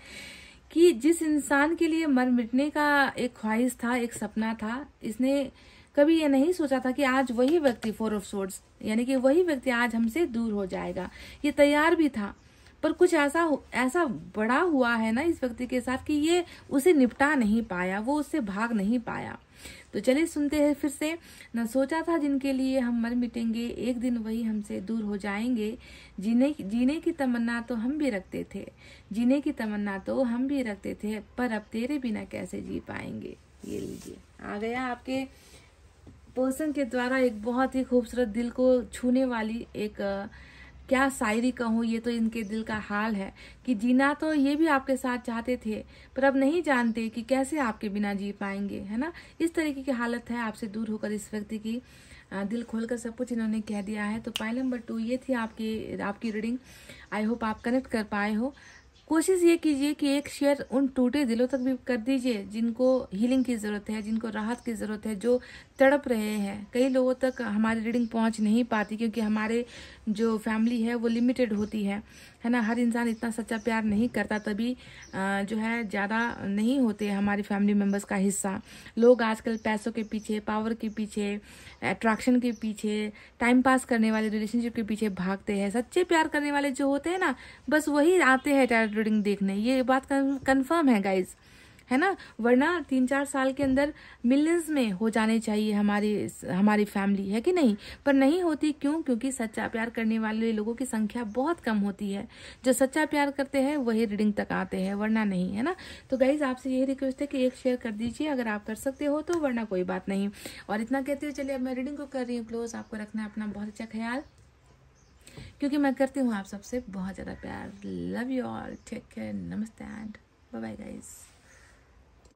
कि जिस इंसान के लिए मर मिटने का एक ख्वाहिश था एक सपना था इसने कभी ये नहीं सोचा था कि आज वही व्यक्ति फोर ऑफ सोर्ड्स यानी कि वही व्यक्ति आज हमसे दूर हो जाएगा ये तैयार भी था पर कुछ ऐसा ऐसा बड़ा हुआ है ना इस व्यक्ति के साथ कि ये उसे निपटा नहीं पाया वो उससे भाग नहीं पाया तो चलिए सुनते हैं फिर से न सोचा था जिनके लिए हम मर मिटेंगे एक दिन वही हमसे दूर हो जाएंगे जीने जीने की तमन्ना तो हम भी रखते थे जीने की तमन्ना तो हम भी रखते थे पर अब तेरे बिना कैसे जी पाएंगे ये लीजिए आ गया आपके पर्सन के द्वारा एक बहुत ही खूबसूरत दिल को छूने वाली एक आ, क्या शायरी कहूँ ये तो इनके दिल का हाल है कि जीना तो ये भी आपके साथ चाहते थे पर अब नहीं जानते कि कैसे आपके बिना जी पाएंगे है ना इस तरीके की हालत है आपसे दूर होकर इस व्यक्ति की दिल खोलकर सब कुछ इन्होंने कह दिया है तो पाइल नंबर टू ये थी आपकी आपकी रीडिंग आई होप आप कनेक्ट कर पाए हो कोशिश ये कीजिए कि एक शेयर उन टूटे दिलों तक भी कर दीजिए जिनको हीलिंग की ज़रूरत है जिनको राहत की ज़रूरत है जो तड़प रहे हैं कई लोगों तक हमारी रीडिंग पहुंच नहीं पाती क्योंकि हमारे जो फैमिली है वो लिमिटेड होती है है ना हर इंसान इतना सच्चा प्यार नहीं करता तभी जो है ज़्यादा नहीं होते हमारे फैमिली मेम्बर्स का हिस्सा लोग आजकल पैसों के पीछे पावर के पीछे अट्रैक्शन के पीछे टाइम पास करने वाले रिलेशनशिप के पीछे भागते हैं सच्चे प्यार करने वाले जो होते हैं ना बस वही आते हैं टैरेट रीडिंग देखने ये बात कन्फर्म है गाइज़ है ना वरना तीन चार साल के अंदर मिलियंस में हो जाने चाहिए हमारी हमारी फैमिली है कि नहीं पर नहीं होती क्यों क्योंकि सच्चा प्यार करने वाले लोगों की संख्या बहुत कम होती है जो सच्चा प्यार करते हैं वही रीडिंग तक आते हैं वरना नहीं है ना तो गाइज आपसे यही रिक्वेस्ट है कि एक शेयर कर दीजिए अगर आप कर सकते हो तो वरना कोई बात नहीं और इतना कहते हुए चलिए अब मैं रीडिंग को कर रही हूँ क्लोज आपको रखना है अपना बहुत अच्छा ख्याल क्योंकि मैं करती हूँ आप सबसे बहुत ज़्यादा प्यार love you all take care नमस्ते एंड बाय बाय गाइज़